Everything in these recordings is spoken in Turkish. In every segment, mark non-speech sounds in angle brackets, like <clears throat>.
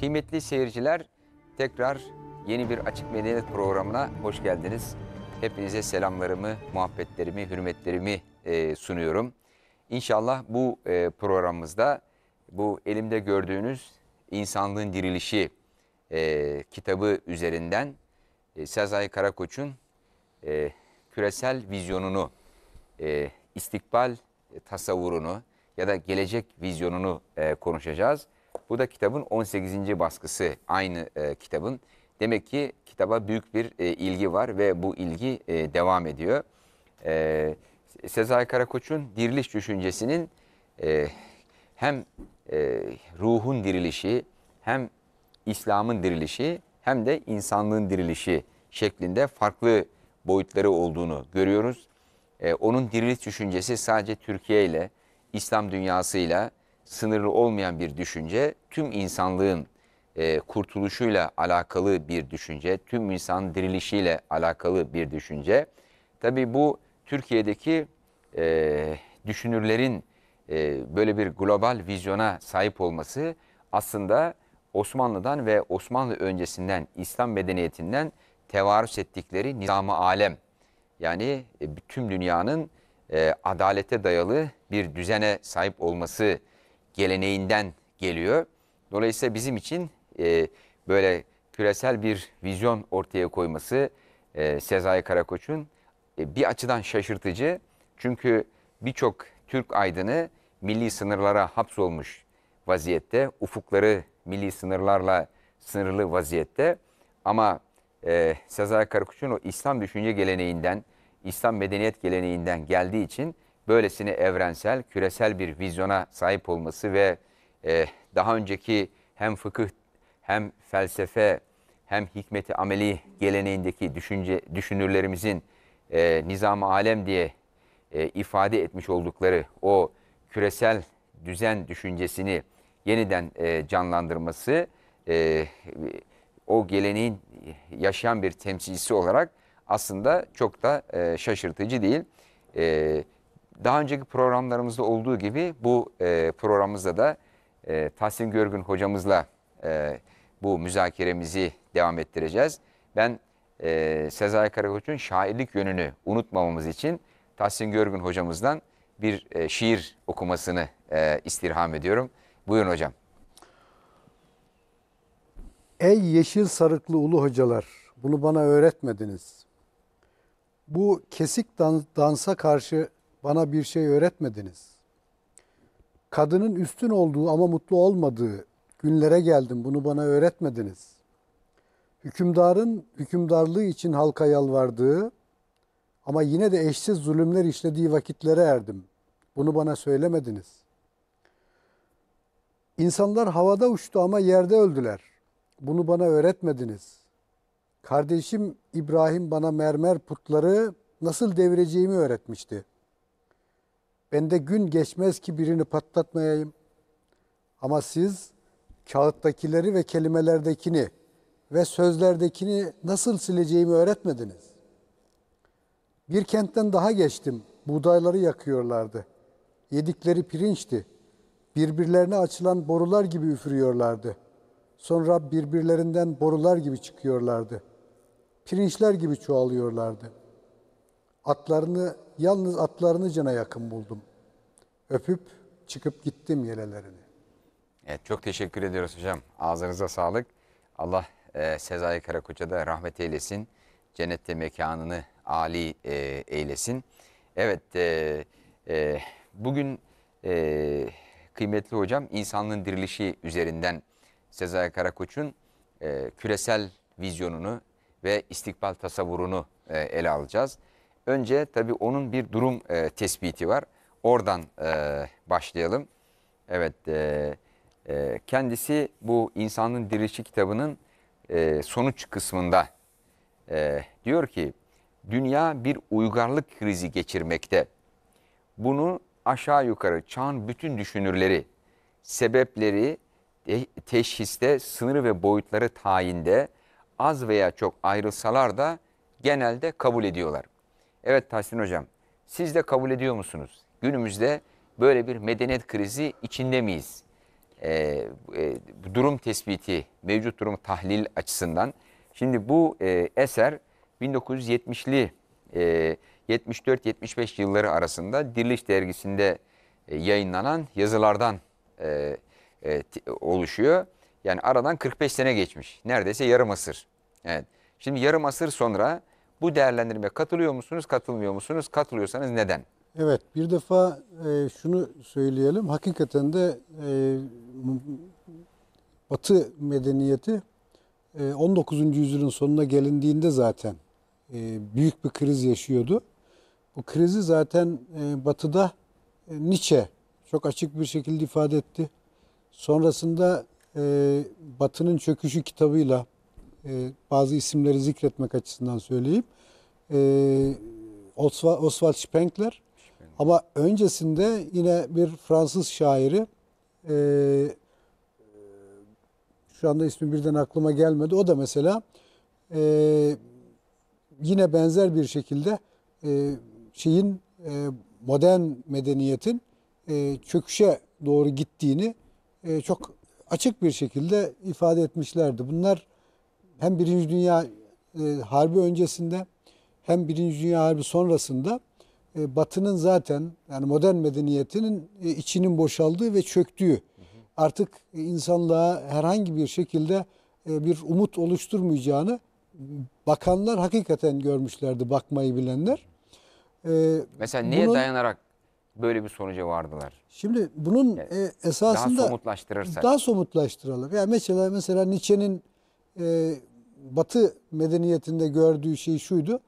Kıymetli seyirciler, tekrar yeni bir Açık Medeniyet programına hoş geldiniz. Hepinize selamlarımı, muhabbetlerimi, hürmetlerimi e, sunuyorum. İnşallah bu e, programımızda bu elimde gördüğünüz İnsanlığın Dirilişi e, kitabı üzerinden e, Sezai Karakoç'un e, küresel vizyonunu, e, istikbal tasavvurunu ya da gelecek vizyonunu e, konuşacağız. Bu da kitabın 18. baskısı aynı e, kitabın. Demek ki kitaba büyük bir e, ilgi var ve bu ilgi e, devam ediyor. E, Sezai Karakoç'un diriliş düşüncesinin e, hem e, ruhun dirilişi hem İslam'ın dirilişi hem de insanlığın dirilişi şeklinde farklı boyutları olduğunu görüyoruz. E, onun diriliş düşüncesi sadece Türkiye ile İslam dünyasıyla sınırlı olmayan bir düşünce, tüm insanlığın e, kurtuluşuyla alakalı bir düşünce, tüm insan dirilişiyle alakalı bir düşünce. Tabii bu Türkiye'deki e, düşünürlerin e, böyle bir global vizyona sahip olması aslında Osmanlı'dan ve Osmanlı öncesinden İslam medeniyetinden tevarüs ettikleri nizamı ı alem yani e, tüm dünyanın e, adalete dayalı bir düzene sahip olması geleneğinden geliyor. Dolayısıyla bizim için e, böyle küresel bir vizyon ortaya koyması e, Sezai Karakoç'un e, bir açıdan şaşırtıcı. Çünkü birçok Türk aydını milli sınırlara hapsolmuş vaziyette, ufukları milli sınırlarla sınırlı vaziyette. Ama e, Sezai Karakoç'un o İslam düşünce geleneğinden, İslam medeniyet geleneğinden geldiği için böylesine evrensel, küresel bir vizyona sahip olması ve e, daha önceki hem fıkıh hem felsefe hem hikmeti ameli geleneğindeki düşünce düşünürlerimizin e, nizam-ı alem diye e, ifade etmiş oldukları o küresel düzen düşüncesini yeniden e, canlandırması e, o geleneğin yaşayan bir temsilcisi olarak aslında çok da e, şaşırtıcı değil. E, daha önceki programlarımızda olduğu gibi bu e, programımızda da e, Tahsin Görgün hocamızla e, bu müzakeremizi devam ettireceğiz. Ben e, Sezai Karakoç'un şairlik yönünü unutmamamız için Tahsin Görgün hocamızdan bir e, şiir okumasını e, istirham ediyorum. Buyurun hocam. Ey yeşil sarıklı ulu hocalar, bunu bana öğretmediniz. Bu kesik dansa karşı bana bir şey öğretmediniz. Kadının üstün olduğu ama mutlu olmadığı günlere geldim bunu bana öğretmediniz. Hükümdarın hükümdarlığı için halka yalvardığı ama yine de eşsiz zulümler işlediği vakitlere erdim. Bunu bana söylemediniz. İnsanlar havada uçtu ama yerde öldüler. Bunu bana öğretmediniz. Kardeşim İbrahim bana mermer putları nasıl devireceğimi öğretmişti.'' Bende gün geçmez ki birini patlatmayayım. Ama siz kağıttakileri ve kelimelerdekini ve sözlerdekini nasıl sileceğimi öğretmediniz. Bir kentten daha geçtim. Buğdayları yakıyorlardı. Yedikleri pirinçti. Birbirlerine açılan borular gibi üfürüyorlardı. Sonra birbirlerinden borular gibi çıkıyorlardı. Pirinçler gibi çoğalıyorlardı.'' Atlarını, yalnız atlarını cana yakın buldum. Öpüp çıkıp gittim yelelerini. Evet, çok teşekkür ediyoruz hocam. Ağzınıza sağlık. Allah e, Sezai Karakoç'a da rahmet eylesin. Cennette mekanını âli e, eylesin. Evet, e, e, bugün e, kıymetli hocam insanlığın dirilişi üzerinden Sezai Karakoç'un e, küresel vizyonunu ve istikbal tasavvurunu e, ele alacağız. Önce tabii onun bir durum e, tespiti var. Oradan e, başlayalım. Evet, e, e, kendisi bu İnsanın Dirilişi kitabının e, sonuç kısmında e, diyor ki, dünya bir uygarlık krizi geçirmekte. Bunu aşağı yukarı çağın bütün düşünürleri, sebepleri teşhiste, sınırı ve boyutları tayinde az veya çok ayrılsalar da genelde kabul ediyorlar. Evet Tahsin Hocam, siz de kabul ediyor musunuz? Günümüzde böyle bir medeniyet krizi içinde miyiz? Ee, e, durum tespiti, mevcut durum tahlil açısından. Şimdi bu e, eser 1970'li e, 74-75 yılları arasında Diriliş Dergisi'nde e, yayınlanan yazılardan e, e, oluşuyor. Yani aradan 45 sene geçmiş. Neredeyse yarım asır. Evet. Şimdi yarım asır sonra bu değerlendirmeye katılıyor musunuz, katılmıyor musunuz? Katılıyorsanız neden? Evet, bir defa e, şunu söyleyelim. Hakikaten de e, Batı medeniyeti e, 19. yüzyılın sonuna gelindiğinde zaten e, büyük bir kriz yaşıyordu. Bu krizi zaten e, Batı'da e, Nietzsche çok açık bir şekilde ifade etti. Sonrasında e, Batı'nın Çöküşü kitabıyla e, bazı isimleri zikretmek açısından söyleyeyim. E, Oswald, Spengler. Ama öncesinde yine bir Fransız şairi e, şu anda ismi birden aklıma gelmedi. O da mesela yine benzer bir şekilde şeyin modern medeniyetin çöküşe doğru gittiğini çok açık bir şekilde ifade etmişlerdi. Bunlar hem Birinci Dünya e, Harbi öncesinde hem Birinci Dünya Harbi sonrasında e, Batı'nın zaten yani modern medeniyetinin e, içinin boşaldığı ve çöktüğü artık insanlığa herhangi bir şekilde bir umut oluşturmayacağını bakanlar hakikaten görmüşlerdi bakmayı bilenler. Mesela neye bunun, dayanarak böyle bir sonuca vardılar? Şimdi bunun yani esasında daha somutlaştırırsak daha somutlaştıralım. Yani mesela mesela Nietzsche'nin Batı medeniyetinde gördüğü şey şuydu.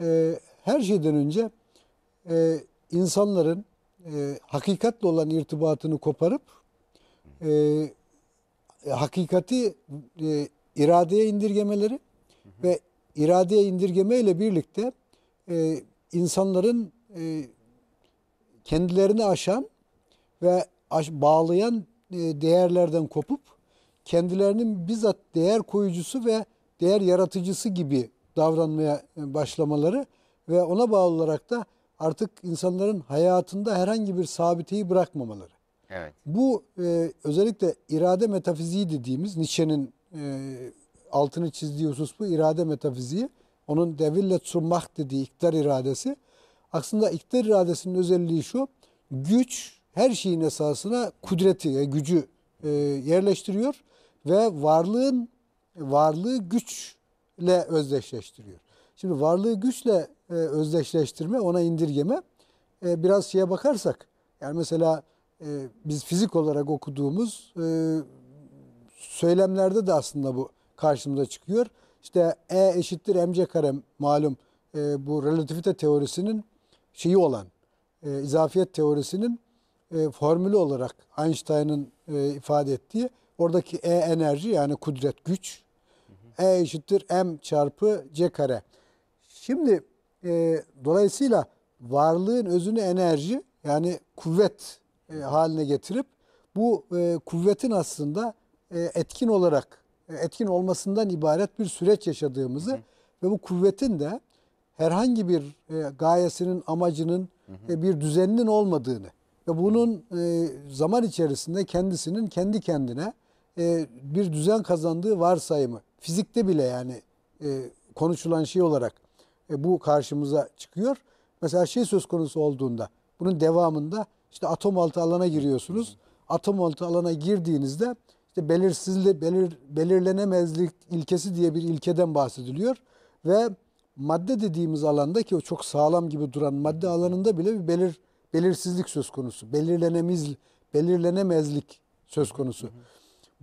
E, her şeyden önce e, insanların e, hakikatle olan irtibatını koparıp e, hakikati e, iradeye indirgemeleri hı hı. ve iradeye indirgemeyle birlikte e, insanların e, kendilerini aşan ve aş, bağlayan e, değerlerden kopup kendilerinin bizzat değer koyucusu ve değer yaratıcısı gibi davranmaya e, başlamaları ve ona bağlı olarak da artık insanların hayatında herhangi bir sabiteyi bırakmamaları. Evet. Bu e, özellikle irade metafiziği dediğimiz Nietzsche'nin e, altını çizdiği husus bu irade metafiziği. Onun deville surmah dediği iktidar iradesi. Aslında iktidar iradesinin özelliği şu. Güç her şeyin esasına kudreti, e, gücü e, yerleştiriyor ve varlığın varlığı güçle özdeşleştiriyor. Şimdi varlığı güçle e, özdeşleştirme, ona indirgeme e, biraz şeye bakarsak, yani mesela e, biz fizik olarak okuduğumuz e, söylemlerde de aslında bu karşımıza çıkıyor. İşte E eşittir mc kare malum e, bu relativite teorisinin şeyi olan, e, izafiyet teorisinin e, formülü olarak Einstein'ın e, ifade ettiği oradaki E enerji yani kudret, güç e eşittir M çarpı C kare. Şimdi e, dolayısıyla varlığın özünü enerji yani kuvvet e, haline getirip bu e, kuvvetin aslında e, etkin olarak e, etkin olmasından ibaret bir süreç yaşadığımızı hı hı. ve bu kuvvetin de herhangi bir e, gayesinin amacının hı hı. E, bir düzeninin olmadığını ve bunun e, zaman içerisinde kendisinin kendi kendine e, bir düzen kazandığı varsayımı fizikte bile yani e, konuşulan şey olarak e, bu karşımıza çıkıyor. Mesela şey söz konusu olduğunda bunun devamında işte atom altı alana giriyorsunuz. Atom altı alana girdiğinizde işte belirsizli belir, belirlenemezlik ilkesi diye bir ilkeden bahsediliyor ve madde dediğimiz alanda ki o çok sağlam gibi duran madde alanında bile bir belir belirsizlik söz konusu. Belirlenemez belirlenemezlik söz konusu. Hı hı.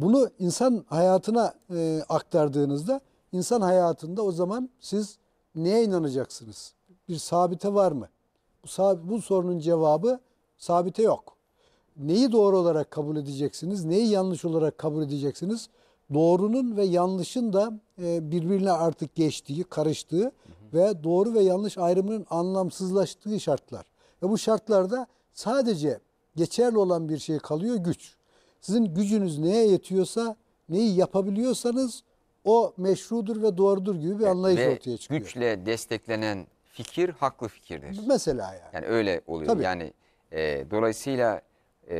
Bunu insan hayatına e, aktardığınızda insan hayatında o zaman siz neye inanacaksınız? Bir sabite var mı? Bu, bu sorunun cevabı sabite yok. Neyi doğru olarak kabul edeceksiniz? Neyi yanlış olarak kabul edeceksiniz? Doğrunun ve yanlışın da e, birbirine artık geçtiği, karıştığı hı hı. ve doğru ve yanlış ayrımının anlamsızlaştığı şartlar. Ve bu şartlarda sadece geçerli olan bir şey kalıyor güç. Sizin gücünüz neye yetiyorsa, neyi yapabiliyorsanız o meşrudur ve doğrudur gibi bir anlayış ve ortaya çıkıyor. güçle desteklenen fikir haklı fikirdir. Mesela yani. Yani öyle oluyor. Tabii. Yani e, dolayısıyla e,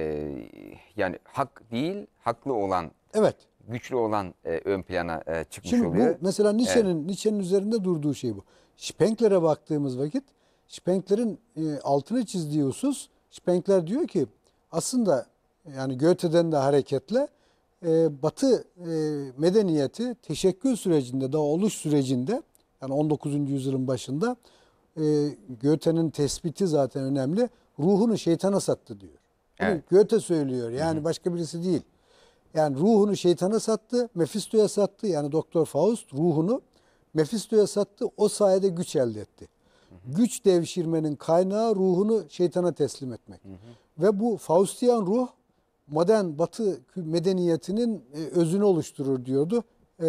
yani hak değil, haklı olan Evet. güçlü olan e, ön plana e, çıkmış Şimdi oluyor. bu mesela Nietzsche'nin Nietzsche'nin üzerinde durduğu şey bu. Spengler'e baktığımız vakit Spengler'in e, altını çizdiği husus Spenkler diyor ki aslında yani Goethe'den de hareketle e, Batı e, medeniyeti teşekkül sürecinde, daha oluş sürecinde yani 19. yüzyılın başında e, Goethe'nin tespiti zaten önemli. Ruhunu şeytana sattı diyor. Bunu evet. Goethe söylüyor yani Hı-hı. başka birisi değil. Yani ruhunu şeytana sattı, Mephisto'ya sattı. Yani Doktor Faust ruhunu Mephisto'ya sattı. O sayede güç elde etti. Hı-hı. Güç devşirmenin kaynağı ruhunu şeytana teslim etmek. Hı-hı. Ve bu Faustiyan ruh modern batı medeniyetinin e, özünü oluşturur diyordu e,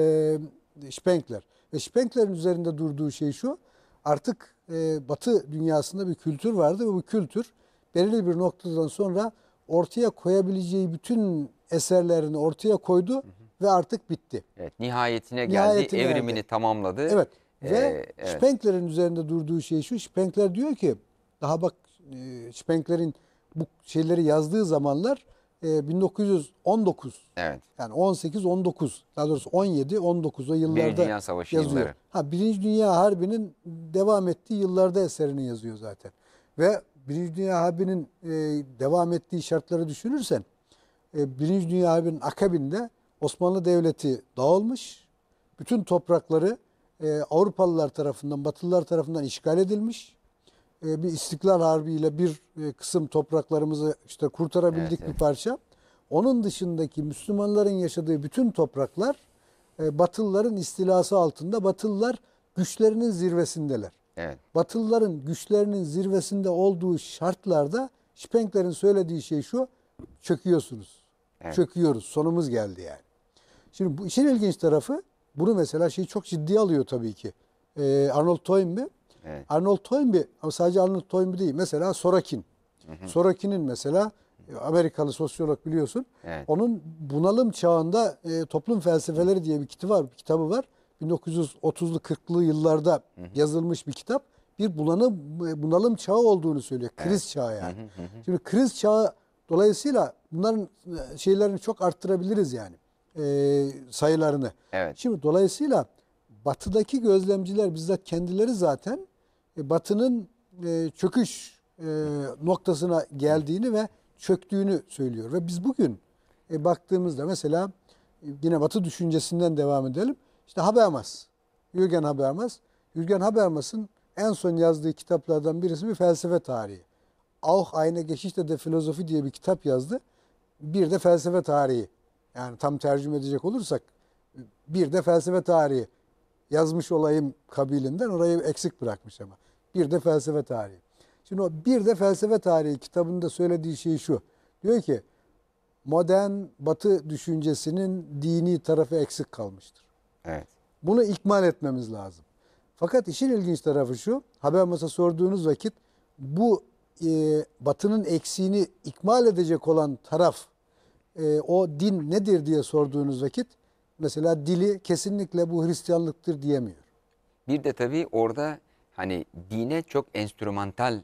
Spengler Ve Spengler'in üzerinde durduğu şey şu, artık e, batı dünyasında bir kültür vardı ve bu kültür belirli bir noktadan sonra ortaya koyabileceği bütün eserlerini ortaya koydu ve artık bitti. Evet, nihayetine geldi, nihayetine evrimini geldi. tamamladı. Evet. Ee, ve ee, evet. Spenkler'in üzerinde durduğu şey şu. Spengler diyor ki daha bak Spengler'in bu şeyleri yazdığı zamanlar 1919. E, evet. Yani 18 19 daha doğrusu 17 19 o yıllarda Birinci Dünya Savaşı yazıyor. yılları. Ha Birinci Dünya Harbi'nin devam ettiği yıllarda eserini yazıyor zaten. Ve Birinci Dünya Harbi'nin e, devam ettiği şartları düşünürsen e, Birinci Dünya Harbi'nin akabinde Osmanlı Devleti dağılmış. Bütün toprakları e, Avrupalılar tarafından, Batılılar tarafından işgal edilmiş. E, bir İstiklal Harbi ile bir e, kısım topraklarımızı işte kurtarabildik evet, bir evet. parça. Onun dışındaki Müslümanların yaşadığı bütün topraklar e, Batılıların istilası altında. Batılılar güçlerinin zirvesindeler. Evet. Batılıların güçlerinin zirvesinde olduğu şartlarda Şipenklerin söylediği şey şu. Çöküyorsunuz. Evet. Çöküyoruz. Sonumuz geldi yani. Şimdi bu işin ilginç tarafı bunu mesela şey çok ciddi alıyor tabii ki. Ee, Arnold Toynbee Evet. Arnold Toynbee ama sadece Arnold Toynbee değil. Mesela Sorokin, Hı hı. Sorakin'in mesela e, Amerikalı sosyolog biliyorsun. Evet. Onun bunalım çağında e, toplum felsefeleri diye bir kitabı var. Bir kitabı var. 1930'lu 40'lı yıllarda hı hı. yazılmış bir kitap. Bir bunalım e, bunalım çağı olduğunu söylüyor. Kriz evet. çağı yani. Hı hı hı. Şimdi kriz çağı dolayısıyla bunların e, şeylerini çok arttırabiliriz yani. E, sayılarını. Evet. Şimdi dolayısıyla batıdaki gözlemciler bizzat kendileri zaten e, Batı'nın e, çöküş e, noktasına geldiğini ve çöktüğünü söylüyor. Ve biz bugün baktığımızda mesela yine Batı düşüncesinden devam edelim. İşte Habermas, Jürgen Habermas. Jürgen Habermas'ın en son yazdığı kitaplardan birisi bir felsefe tarihi. Auch eine Geschichte der Philosophie diye bir kitap yazdı. Bir de felsefe tarihi. Yani tam tercüme edecek olursak bir de felsefe tarihi yazmış olayım kabilinden orayı eksik bırakmış ama. Bir de felsefe tarihi. Şimdi o bir de felsefe tarihi kitabında söylediği şey şu. Diyor ki modern batı düşüncesinin dini tarafı eksik kalmıştır. Evet. Bunu ikmal etmemiz lazım. Fakat işin ilginç tarafı şu. haber Habermas'a sorduğunuz vakit bu e, batının eksiğini ikmal edecek olan taraf e, o din nedir diye sorduğunuz vakit mesela dili kesinlikle bu Hristiyanlıktır diyemiyor. Bir de tabii orada hani dine çok enstrümantal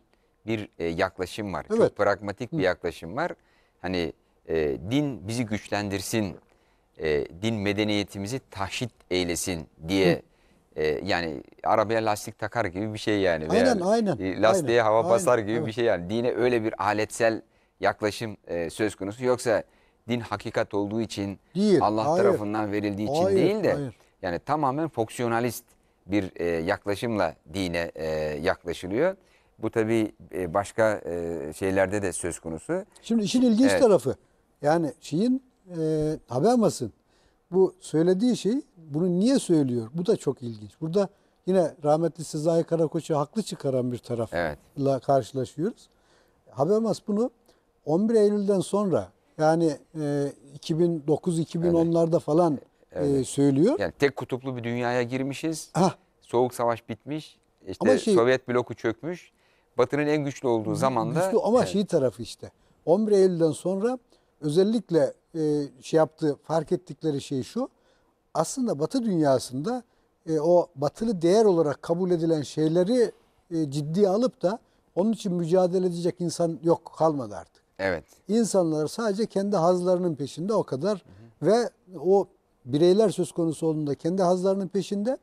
bir e, yaklaşım var. Evet. Çok pragmatik bir yaklaşım var. Hani e, din bizi güçlendirsin, e, din medeniyetimizi tahşit eylesin diye E, yani arabaya lastik takar gibi bir şey yani. Aynen yani, aynen. E, lastiğe aynen, hava aynen, basar gibi evet. bir şey yani. Dine öyle bir aletsel yaklaşım e, söz konusu. Yoksa din hakikat olduğu için değil, Allah hayır, tarafından verildiği için hayır, değil de hayır. yani tamamen fonksiyonalist bir e, yaklaşımla dine e, yaklaşılıyor. Bu tabi e, başka e, şeylerde de söz konusu. Şimdi işin ilginç evet. tarafı yani şeyin e, Habermas'ın bu söylediği şey bunu niye söylüyor? Bu da çok ilginç. Burada yine rahmetli Sezai Karakoç'u haklı çıkaran bir tarafla evet. karşılaşıyoruz. Habermas bunu 11 Eylül'den sonra yani e, 2009-2010'larda falan evet. E, söylüyor. Yani tek kutuplu bir dünyaya girmişiz. Hah. Soğuk savaş bitmiş. İşte şey, Sovyet bloku çökmüş. Batı'nın en güçlü olduğu zamanda. Güçlü ama evet. şey tarafı işte. 11 Eylül'den sonra özellikle e, şey yaptığı, fark ettikleri şey şu. Aslında Batı dünyasında e, o batılı değer olarak kabul edilen şeyleri e, ciddiye alıp da onun için mücadele edecek insan yok kalmadı artık. Evet. İnsanlar sadece kendi hazlarının peşinde o kadar hı hı. ve o bireyler söz konusu olduğunda kendi hazlarının peşinde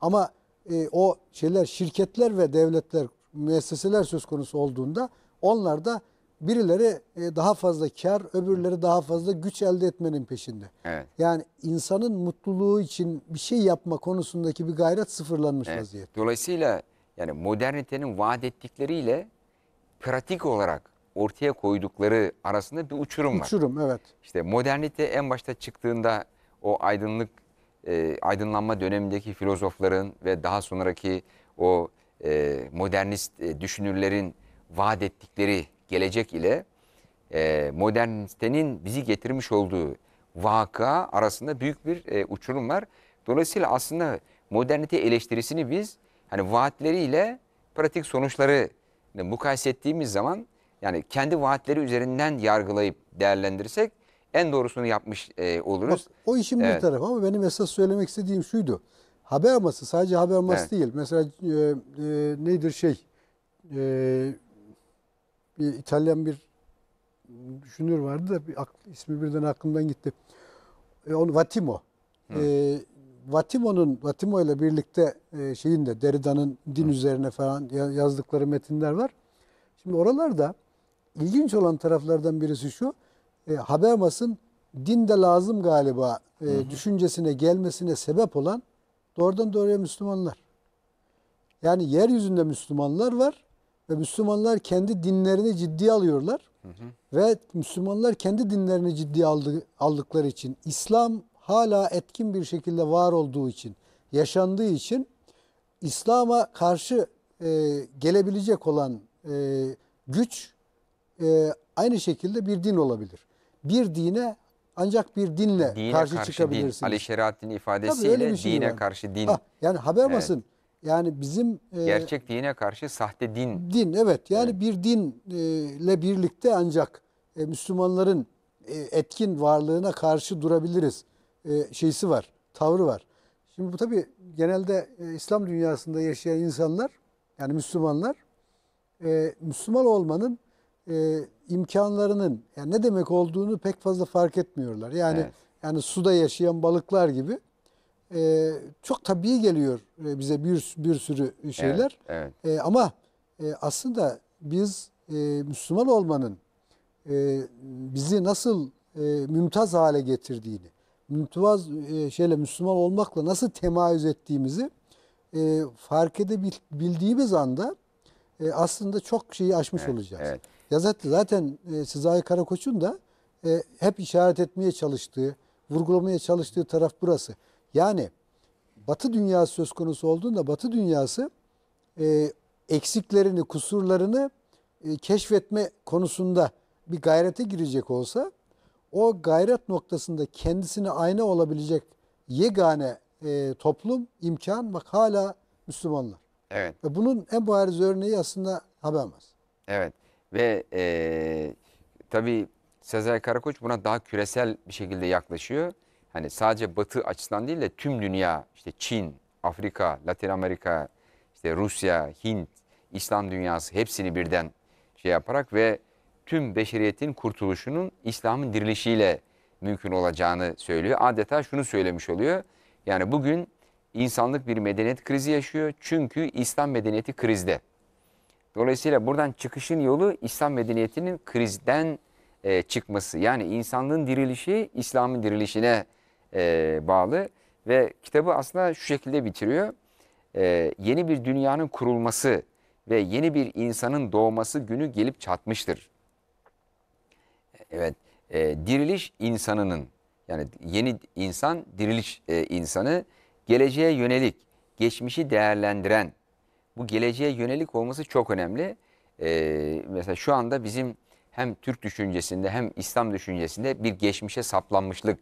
ama e, o şeyler şirketler ve devletler müesseseler söz konusu olduğunda onlar da birileri e, daha fazla kar öbürleri daha fazla güç elde etmenin peşinde. Evet. Yani insanın mutluluğu için bir şey yapma konusundaki bir gayret sıfırlanmış evet. vaziyette. Dolayısıyla yani modernitenin vaat ettikleriyle pratik olarak ortaya koydukları arasında bir uçurum var. Uçurum evet. İşte modernite en başta çıktığında o aydınlık e, aydınlanma dönemindeki filozofların ve daha sonraki o e, modernist e, düşünürlerin vaat ettikleri gelecek ile e, modernitenin bizi getirmiş olduğu vaka arasında büyük bir e, uçurum var. Dolayısıyla aslında modernite eleştirisini biz hani vaatleriyle pratik sonuçları mukayese ettiğimiz zaman yani kendi vaatleri üzerinden yargılayıp değerlendirirsek en doğrusunu yapmış e, oluruz. Bak, o işin evet. bir tarafı ama benim esas söylemek istediğim şuydu. Haber masası sadece haber masası evet. değil. Mesela e, e, nedir şey e, bir İtalyan bir düşünür vardı da bir akl, ismi birden aklımdan gitti. E, onu Vatimo. E, Vatimo'nun Vatimo ile birlikte e, şeyin de Derrida'nın din Hı. üzerine falan yazdıkları metinler var. Şimdi oralarda ilginç olan taraflardan birisi şu. E, Habermas'ın din de lazım galiba e, hı hı. düşüncesine gelmesine sebep olan doğrudan doğruya Müslümanlar. Yani yeryüzünde Müslümanlar var ve Müslümanlar kendi dinlerini ciddiye alıyorlar. Hı hı. Ve Müslümanlar kendi dinlerini ciddiye aldı, aldıkları için, İslam hala etkin bir şekilde var olduğu için, yaşandığı için İslam'a karşı e, gelebilecek olan e, güç e, aynı şekilde bir din olabilir. Bir dine ancak bir dinle dine karşı, karşı çıkabilirsiniz. Din. Ali Şeriat'ın ifadesiyle şey dine var. karşı din. Ha, ah, yani haber basın. Evet. Yani bizim e, gerçek dine karşı sahte din. Din evet. Yani evet. bir dinle e, birlikte ancak e, Müslümanların e, etkin varlığına karşı durabiliriz. E, şeysi var, tavrı var. Şimdi bu tabii genelde e, İslam dünyasında yaşayan insanlar yani Müslümanlar e, Müslüman olmanın e, imkanlarının yani ne demek olduğunu pek fazla fark etmiyorlar. Yani evet. yani suda yaşayan balıklar gibi e, çok tabii geliyor e, bize bir bir sürü şeyler. Evet, evet. E, ama e, aslında biz e, Müslüman olmanın e, bizi nasıl e, mümtaz hale getirdiğini, mümtaz e, şeyle Müslüman olmakla nasıl temayüz ettiğimizi e, fark edebildiğimiz anda e, aslında çok şeyi aşmış evet, olacağız. Evet. Yazat zaten e, Sezai Karakoç'un da e, hep işaret etmeye çalıştığı, vurgulamaya çalıştığı taraf burası. Yani Batı dünyası söz konusu olduğunda Batı dünyası e, eksiklerini, kusurlarını e, keşfetme konusunda bir gayrete girecek olsa o gayret noktasında kendisine ayna olabilecek yegane e, toplum, imkan bak hala Müslümanlar. Evet. Ve bunun en bariz örneği aslında Habermas. Evet. Ve e, tabii Sezai Karakoç buna daha küresel bir şekilde yaklaşıyor. Hani sadece batı açısından değil de tüm dünya işte Çin, Afrika, Latin Amerika, işte Rusya, Hint, İslam dünyası hepsini birden şey yaparak ve tüm beşeriyetin kurtuluşunun İslam'ın dirilişiyle mümkün olacağını söylüyor. Adeta şunu söylemiş oluyor. Yani bugün insanlık bir medeniyet krizi yaşıyor. Çünkü İslam medeniyeti krizde. Dolayısıyla buradan çıkışın yolu İslam medeniyetinin krizden e, çıkması. Yani insanlığın dirilişi İslam'ın dirilişine e, bağlı. Ve kitabı aslında şu şekilde bitiriyor. E, yeni bir dünyanın kurulması ve yeni bir insanın doğması günü gelip çatmıştır. Evet, e, diriliş insanının yani yeni insan, diriliş e, insanı geleceğe yönelik, geçmişi değerlendiren, bu geleceğe yönelik olması çok önemli. Ee, mesela şu anda bizim hem Türk düşüncesinde hem İslam düşüncesinde bir geçmişe saplanmışlık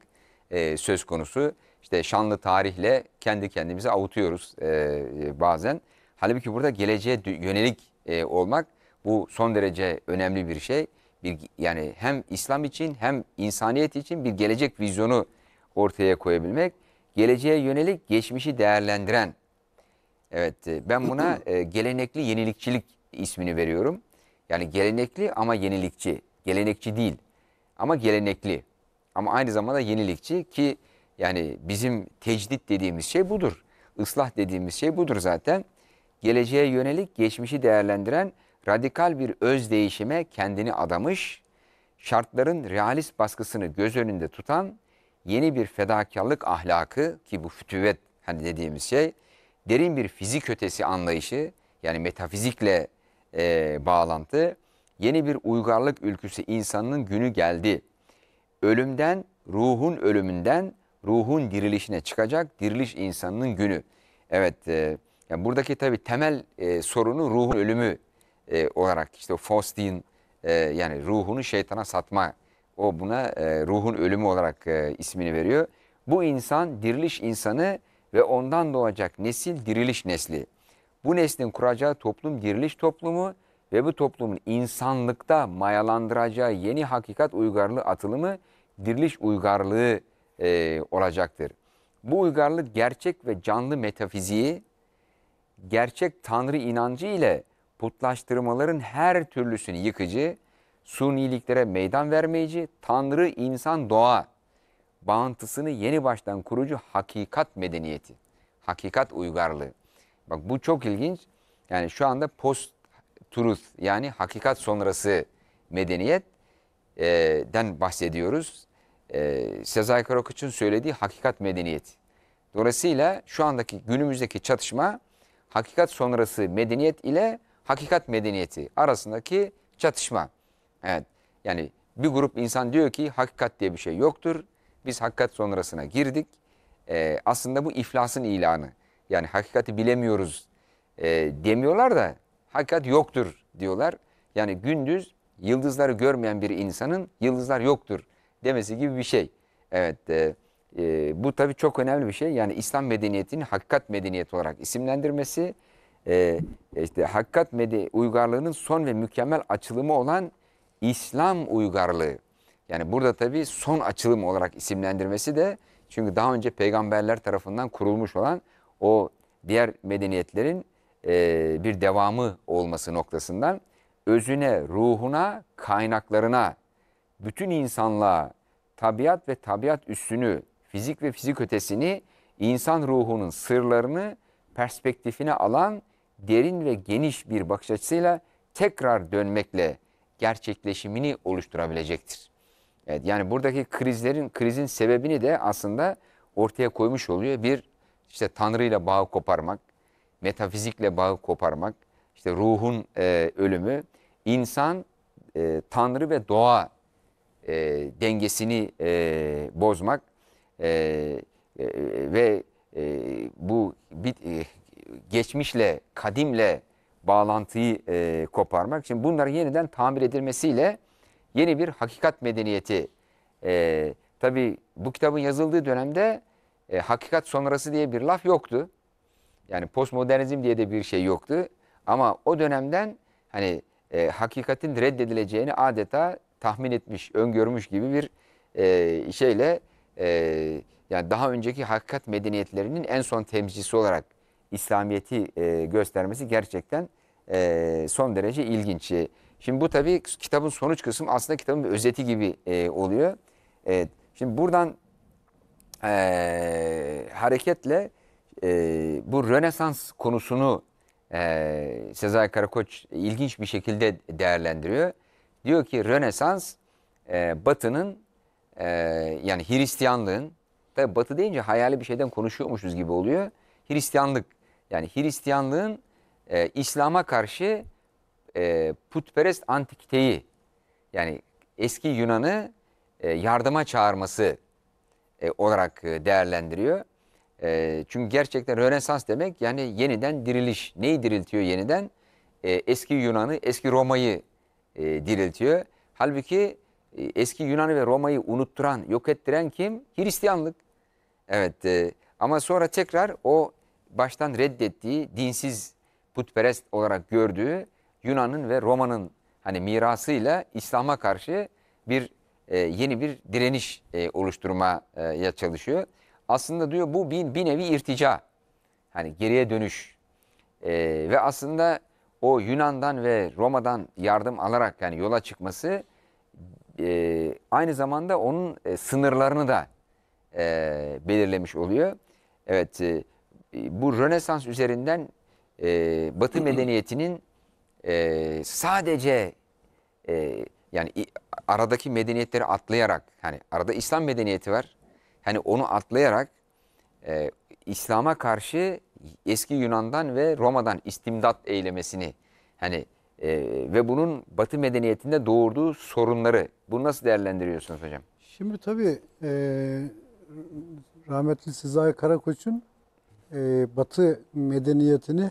e, söz konusu. İşte şanlı tarihle kendi kendimizi avutuyoruz e, bazen. Halbuki burada geleceğe yönelik e, olmak bu son derece önemli bir şey. Bir, yani hem İslam için hem insaniyet için bir gelecek vizyonu ortaya koyabilmek. Geleceğe yönelik geçmişi değerlendiren Evet e, ben buna <clears throat> e, gelenekli yenilikçilik ismini veriyorum. Yani gelenekli ama yenilikçi. Gelenekçi değil ama gelenekli. Ama aynı zamanda yenilikçi ki yani bizim tecdit dediğimiz şey budur. Islah dediğimiz şey budur zaten. Geleceğe yönelik geçmişi değerlendiren radikal bir öz değişime kendini adamış, şartların realist baskısını göz önünde tutan yeni bir fedakarlık ahlakı ki bu fütüvet hani dediğimiz şey derin bir fizik ötesi anlayışı yani metafizikle e, bağlantı yeni bir uygarlık ülküsü insanının günü geldi. Ölümden, ruhun ölümünden ruhun dirilişine çıkacak diriliş insanının günü. Evet e, yani buradaki tabi temel e, sorunu ruhun ölümü e, olarak işte Faustin e, yani ruhunu şeytana satma o buna e, ruhun ölümü olarak e, ismini veriyor. Bu insan diriliş insanı ve ondan doğacak nesil diriliş nesli. Bu neslin kuracağı toplum diriliş toplumu ve bu toplumun insanlıkta mayalandıracağı yeni hakikat uygarlığı atılımı diriliş uygarlığı e, olacaktır. Bu uygarlık gerçek ve canlı metafiziği, gerçek tanrı inancı ile putlaştırmaların her türlüsünü yıkıcı, suniliklere meydan vermeyici, tanrı, insan, doğa bağıntısını yeni baştan kurucu hakikat medeniyeti, hakikat uygarlığı. Bak bu çok ilginç. Yani şu anda post truth yani hakikat sonrası medeniyetten bahsediyoruz. E, Sezai Karakoç'un söylediği hakikat medeniyeti. Dolayısıyla şu andaki günümüzdeki çatışma hakikat sonrası medeniyet ile hakikat medeniyeti arasındaki çatışma. Evet. Yani bir grup insan diyor ki hakikat diye bir şey yoktur. Biz hakikat sonrasına girdik. E, aslında bu iflasın ilanı. Yani hakikati bilemiyoruz e, demiyorlar da hakikat yoktur diyorlar. Yani gündüz yıldızları görmeyen bir insanın yıldızlar yoktur demesi gibi bir şey. Evet e, e, bu tabii çok önemli bir şey. Yani İslam medeniyetini hakikat medeniyeti olarak isimlendirmesi e, işte hakikat medi uygarlığının son ve mükemmel açılımı olan İslam uygarlığı. Yani burada tabii son açılım olarak isimlendirmesi de çünkü daha önce peygamberler tarafından kurulmuş olan o diğer medeniyetlerin e, bir devamı olması noktasından özüne, ruhuna, kaynaklarına, bütün insanlığa, tabiat ve tabiat üstünü, fizik ve fizik ötesini, insan ruhunun sırlarını perspektifine alan derin ve geniş bir bakış açısıyla tekrar dönmekle gerçekleşimini oluşturabilecektir. Evet, yani buradaki krizlerin krizin sebebini de aslında ortaya koymuş oluyor. Bir işte Tanrı'yla ile bağı koparmak, metafizikle bağı koparmak, işte ruhun e, ölümü, insan, e, Tanrı ve doğa e, dengesini e, bozmak e, e, ve e, bu bit, e, geçmişle, kadimle bağlantıyı e, koparmak. Şimdi bunların yeniden tamir edilmesiyle yeni bir hakikat medeniyeti. E, ee, Tabi bu kitabın yazıldığı dönemde e, hakikat sonrası diye bir laf yoktu. Yani postmodernizm diye de bir şey yoktu. Ama o dönemden hani e, hakikatin reddedileceğini adeta tahmin etmiş, öngörmüş gibi bir e, şeyle e, yani daha önceki hakikat medeniyetlerinin en son temsilcisi olarak İslamiyet'i e, göstermesi gerçekten e, son derece ilginç. Şimdi bu tabii kitabın sonuç kısmı aslında kitabın bir özeti gibi e, oluyor. Evet. Şimdi buradan e, hareketle e, bu Rönesans konusunu e, Sezai Karakoç ilginç bir şekilde değerlendiriyor. Diyor ki Rönesans e, Batı'nın e, yani Hristiyanlığın tabi Batı deyince hayali bir şeyden konuşuyormuşuz gibi oluyor. Hristiyanlık yani Hristiyanlığın e, İslam'a karşı e, putperest antikteyi yani eski Yunan'ı e, yardıma çağırması e, olarak e, değerlendiriyor. E, çünkü gerçekten Rönesans demek yani yeniden diriliş. Neyi diriltiyor yeniden? E, eski Yunan'ı, eski Roma'yı e, diriltiyor. Halbuki e, eski Yunan'ı ve Roma'yı unutturan, yok ettiren kim? Hristiyanlık. Evet e, ama sonra tekrar o baştan reddettiği, dinsiz putperest olarak gördüğü Yunan'ın ve Roma'nın hani mirasıyla İslam'a karşı bir e, yeni bir direniş e, oluşturmaya çalışıyor. Aslında diyor bu bir, bir nevi irtica. Hani geriye dönüş. E, ve aslında o Yunan'dan ve Roma'dan yardım alarak yani yola çıkması e, aynı zamanda onun e, sınırlarını da e, belirlemiş oluyor. Evet e, bu Rönesans üzerinden e, Batı <clears throat> medeniyetinin e, sadece e, yani aradaki medeniyetleri atlayarak hani arada İslam medeniyeti var. Hani onu atlayarak e, İslam'a karşı eski Yunan'dan ve Roma'dan istimdat eylemesini hani e, ve bunun Batı medeniyetinde doğurduğu sorunları bunu nasıl değerlendiriyorsunuz hocam? Şimdi tabii e, rahmetli Sezai Karakoç'un e, Batı medeniyetini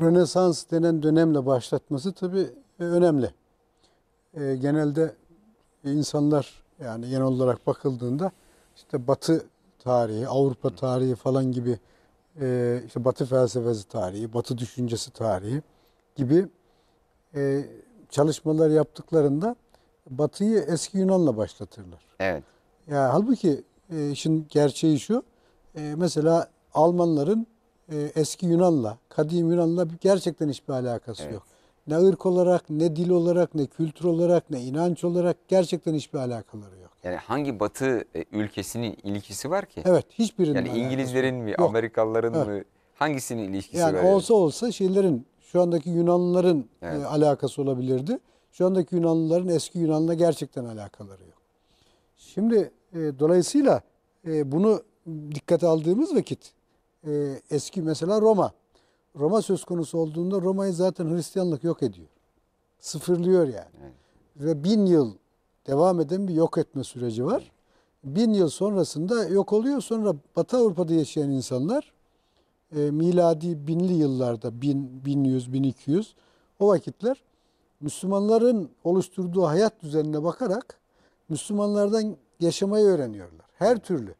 Rönesans denen dönemle başlatması tabii e, önemli. E, genelde insanlar yani genel olarak bakıldığında işte Batı tarihi, Avrupa tarihi falan gibi e, işte Batı felsefesi tarihi, Batı düşüncesi tarihi gibi e, çalışmalar yaptıklarında Batı'yı eski Yunan'la başlatırlar. Evet. Ya yani halbuki e, işin gerçeği şu. E, mesela Almanların e, eski Yunan'la, kadim Yunan'la gerçekten hiçbir alakası evet. yok. Ne ırk olarak, ne dil olarak, ne kültür olarak, ne inanç olarak gerçekten hiçbir alakaları yok. Yani hangi batı e, ülkesinin ilgisi var ki? Evet hiçbirinin Yani İngilizlerin mi, yok. Amerikalıların evet. mı? Hangisinin ilişkisi yani var? Yani olsa olsa şeylerin, şu andaki Yunanlıların e, evet. e, alakası olabilirdi. Şu andaki Yunanlıların eski Yunan'la gerçekten alakaları yok. Şimdi e, dolayısıyla e, bunu dikkate aldığımız vakit e, eski mesela Roma. Roma söz konusu olduğunda Roma'yı zaten Hristiyanlık yok ediyor. Sıfırlıyor yani. Evet. Ve bin yıl devam eden bir yok etme süreci var. Bin yıl sonrasında yok oluyor. Sonra Batı Avrupa'da yaşayan insanlar e, miladi binli yıllarda bin bin yüz bin iki yüz o vakitler Müslümanların oluşturduğu hayat düzenine bakarak Müslümanlardan yaşamayı öğreniyorlar. Her türlü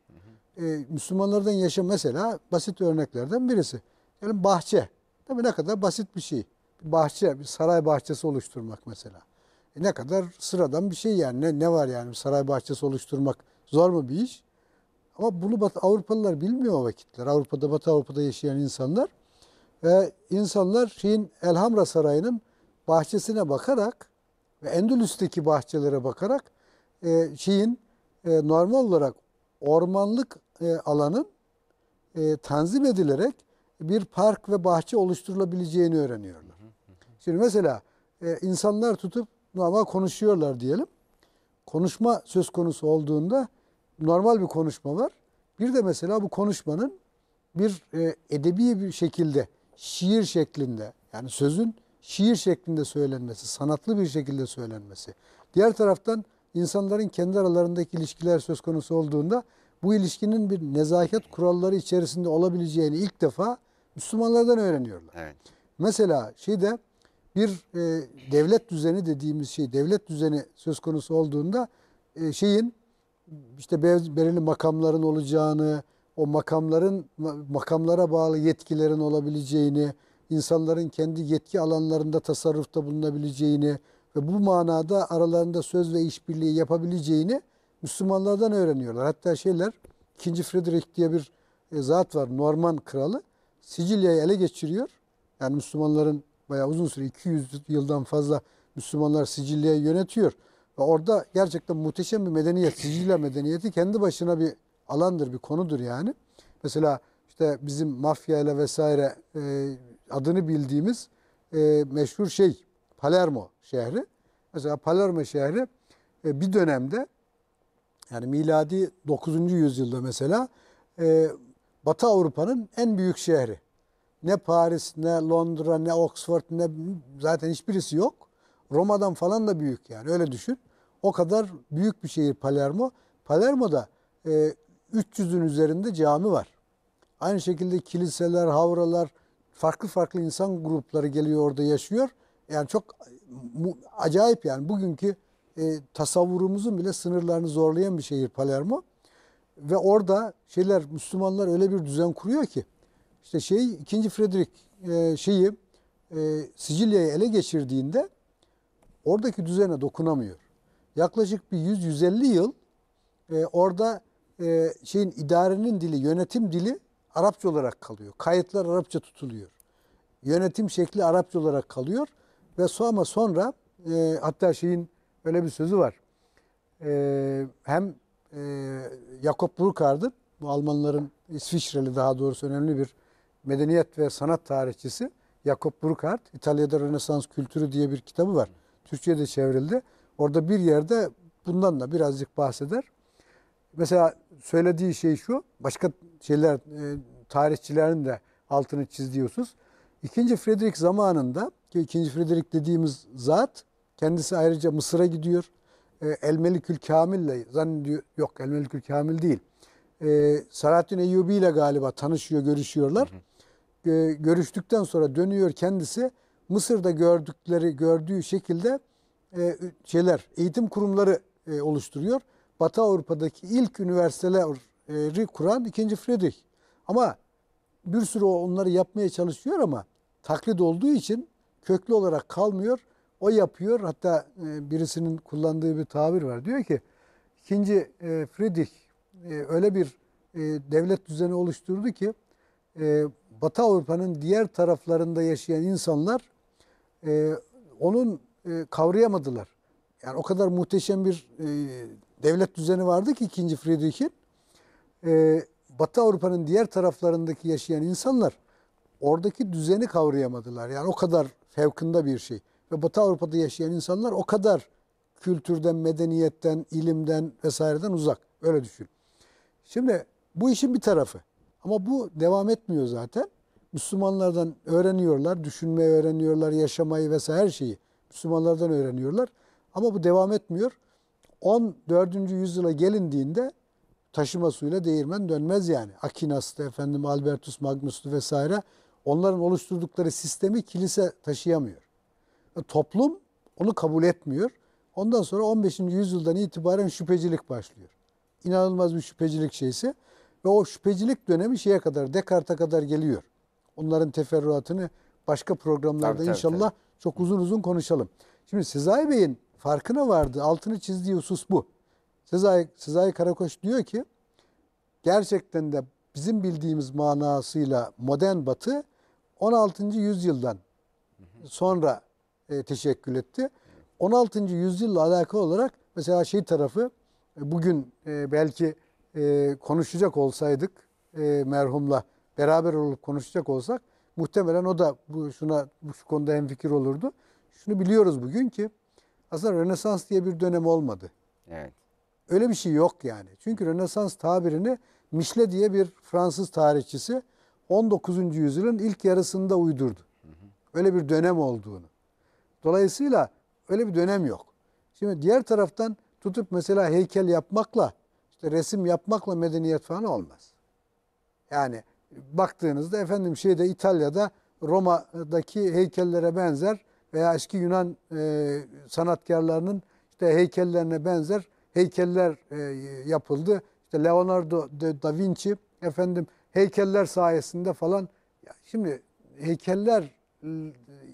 e, Müslümanlardan yaşayan mesela basit örneklerden birisi. Yani bahçe. Tabii ne kadar basit bir şey. bahçe, bir saray bahçesi oluşturmak mesela. E ne kadar sıradan bir şey yani. Ne, ne var yani saray bahçesi oluşturmak? Zor mu bir iş? Ama bunu Batı Avrupalılar bilmiyor o vakitler. Avrupa'da, Batı Avrupa'da yaşayan insanlar. Ve insanlar şeyin Elhamra Sarayı'nın bahçesine bakarak ve Endülüs'teki bahçelere bakarak e, şeyin e, normal olarak ormanlık e, alanın e, tanzim edilerek bir park ve bahçe oluşturulabileceğini öğreniyorlar. Şimdi mesela e, insanlar tutup normal konuşuyorlar diyelim. Konuşma söz konusu olduğunda normal bir konuşma var. Bir de mesela bu konuşmanın bir e, edebi bir şekilde, şiir şeklinde yani sözün şiir şeklinde söylenmesi, sanatlı bir şekilde söylenmesi. Diğer taraftan insanların kendi aralarındaki ilişkiler söz konusu olduğunda bu ilişkinin bir nezaket kuralları içerisinde olabileceğini ilk defa Müslümanlardan öğreniyorlar. Evet. Mesela şeyde bir e, devlet düzeni dediğimiz şey, devlet düzeni söz konusu olduğunda e, şeyin işte belirli makamların olacağını, o makamların makamlara bağlı yetkilerin olabileceğini, insanların kendi yetki alanlarında tasarrufta bulunabileceğini ve bu manada aralarında söz ve işbirliği yapabileceğini Müslümanlardan öğreniyorlar. Hatta şeyler 2. Frederick diye bir e, zat var Norman kralı. Sicilya'yı ele geçiriyor. Yani Müslümanların bayağı uzun süre 200 yıldan fazla Müslümanlar Sicilya'yı yönetiyor. Ve orada gerçekten muhteşem bir medeniyet. Sicilya medeniyeti kendi başına bir alandır, bir konudur yani. Mesela işte bizim mafya ile vesaire e, adını bildiğimiz e, meşhur şey Palermo şehri. Mesela Palermo şehri e, bir dönemde yani miladi 9. yüzyılda mesela e, Batı Avrupa'nın en büyük şehri. Ne Paris, ne Londra, ne Oxford, ne zaten hiçbirisi yok. Roma'dan falan da büyük yani öyle düşün. O kadar büyük bir şehir Palermo. Palermo'da e, 300'ün üzerinde cami var. Aynı şekilde kiliseler, havralar, farklı farklı insan grupları geliyor orada yaşıyor. Yani çok acayip yani bugünkü e, tasavvurumuzun bile sınırlarını zorlayan bir şehir Palermo. Ve orada şeyler Müslümanlar öyle bir düzen kuruyor ki işte şey 2. Frederick e, şeyi e, Sicilya'yı ele geçirdiğinde oradaki düzene dokunamıyor. Yaklaşık bir 100-150 yıl e, orada e, şeyin idarenin dili, yönetim dili Arapça olarak kalıyor. Kayıtlar Arapça tutuluyor. Yönetim şekli Arapça olarak kalıyor ve sonra sonra e, hatta şeyin Öyle bir sözü var. Ee, hem e, Jakob Burckhard'ın, bu Almanların İsviçreli daha doğrusu önemli bir medeniyet ve sanat tarihçisi Jakob Burckhardt, İtalya'da Rönesans Kültürü diye bir kitabı var. Türkçe'ye de çevrildi. Orada bir yerde bundan da birazcık bahseder. Mesela söylediği şey şu, başka şeyler, e, tarihçilerin de altını çizdiği husus. İkinci Frederick zamanında, ki ikinci Frederick dediğimiz zat Kendisi ayrıca Mısır'a gidiyor. Ee, Elmelikül Kamil'le zannediyor yok Elmelikül Kamil değil. E, ee, Selahattin Eyyubi ile galiba tanışıyor, görüşüyorlar. Hı hı. E, görüştükten sonra dönüyor kendisi Mısır'da gördükleri gördüğü şekilde e, şeyler eğitim kurumları e, oluşturuyor. Batı Avrupa'daki ilk üniversiteleri kuran ikinci Friedrich. Ama bir sürü onları yapmaya çalışıyor ama taklit olduğu için köklü olarak kalmıyor. O yapıyor. Hatta e, birisinin kullandığı bir tabir var. Diyor ki ikinci e, Friedrich e, öyle bir devlet düzeni oluşturdu ki Batı Avrupa'nın diğer taraflarında yaşayan insanlar onun kavrayamadılar. Yani o kadar muhteşem bir devlet düzeni vardı ki ikinci Friedrich'in. Batı Avrupa'nın diğer taraflarındaki yaşayan insanlar oradaki düzeni kavrayamadılar. Yani o kadar fevkında bir şey ve Batı Avrupa'da yaşayan insanlar o kadar kültürden, medeniyetten, ilimden vesaireden uzak. Öyle düşün. Şimdi bu işin bir tarafı. Ama bu devam etmiyor zaten. Müslümanlardan öğreniyorlar, düşünmeyi öğreniyorlar, yaşamayı vesaire her şeyi. Müslümanlardan öğreniyorlar. Ama bu devam etmiyor. 14. yüzyıla gelindiğinde taşıma suyuyla değirmen dönmez yani. Akinas'ta efendim Albertus Magnus'tu vesaire onların oluşturdukları sistemi kilise taşıyamıyor toplum onu kabul etmiyor. Ondan sonra 15. yüzyıldan itibaren şüphecilik başlıyor. İnanılmaz bir şüphecilik şeysi. Ve o şüphecilik dönemi şeye kadar, Descartes'e kadar geliyor. Onların teferruatını başka programlarda tabii, inşallah tabii. çok uzun uzun konuşalım. Şimdi Sezai Bey'in farkına vardı, altını çizdiği husus bu. Sezai, Sezai Karakoç diyor ki, gerçekten de bizim bildiğimiz manasıyla modern batı 16. yüzyıldan sonra e, teşekkül etti. 16. yüzyılla alakalı olarak mesela şey tarafı e, bugün e, belki e, konuşacak olsaydık merhumla beraber olup konuşacak olsak muhtemelen o da bu şuna bu şu konuda fikir olurdu. Şunu biliyoruz bugün ki aslında Rönesans diye bir dönem olmadı. Evet. Öyle bir şey yok yani. Çünkü Rönesans tabirini Michelet diye bir Fransız tarihçisi 19. yüzyılın ilk yarısında uydurdu. Öyle bir dönem olduğunu. Dolayısıyla öyle bir dönem yok. Şimdi diğer taraftan tutup mesela heykel yapmakla, işte resim yapmakla medeniyet falan olmaz. Yani baktığınızda efendim şeyde İtalya'da Roma'daki heykellere benzer veya eski Yunan e, sanatkarlarının işte heykellerine benzer heykeller e, yapıldı. İşte Leonardo da Vinci efendim heykeller sayesinde falan ya şimdi heykeller e,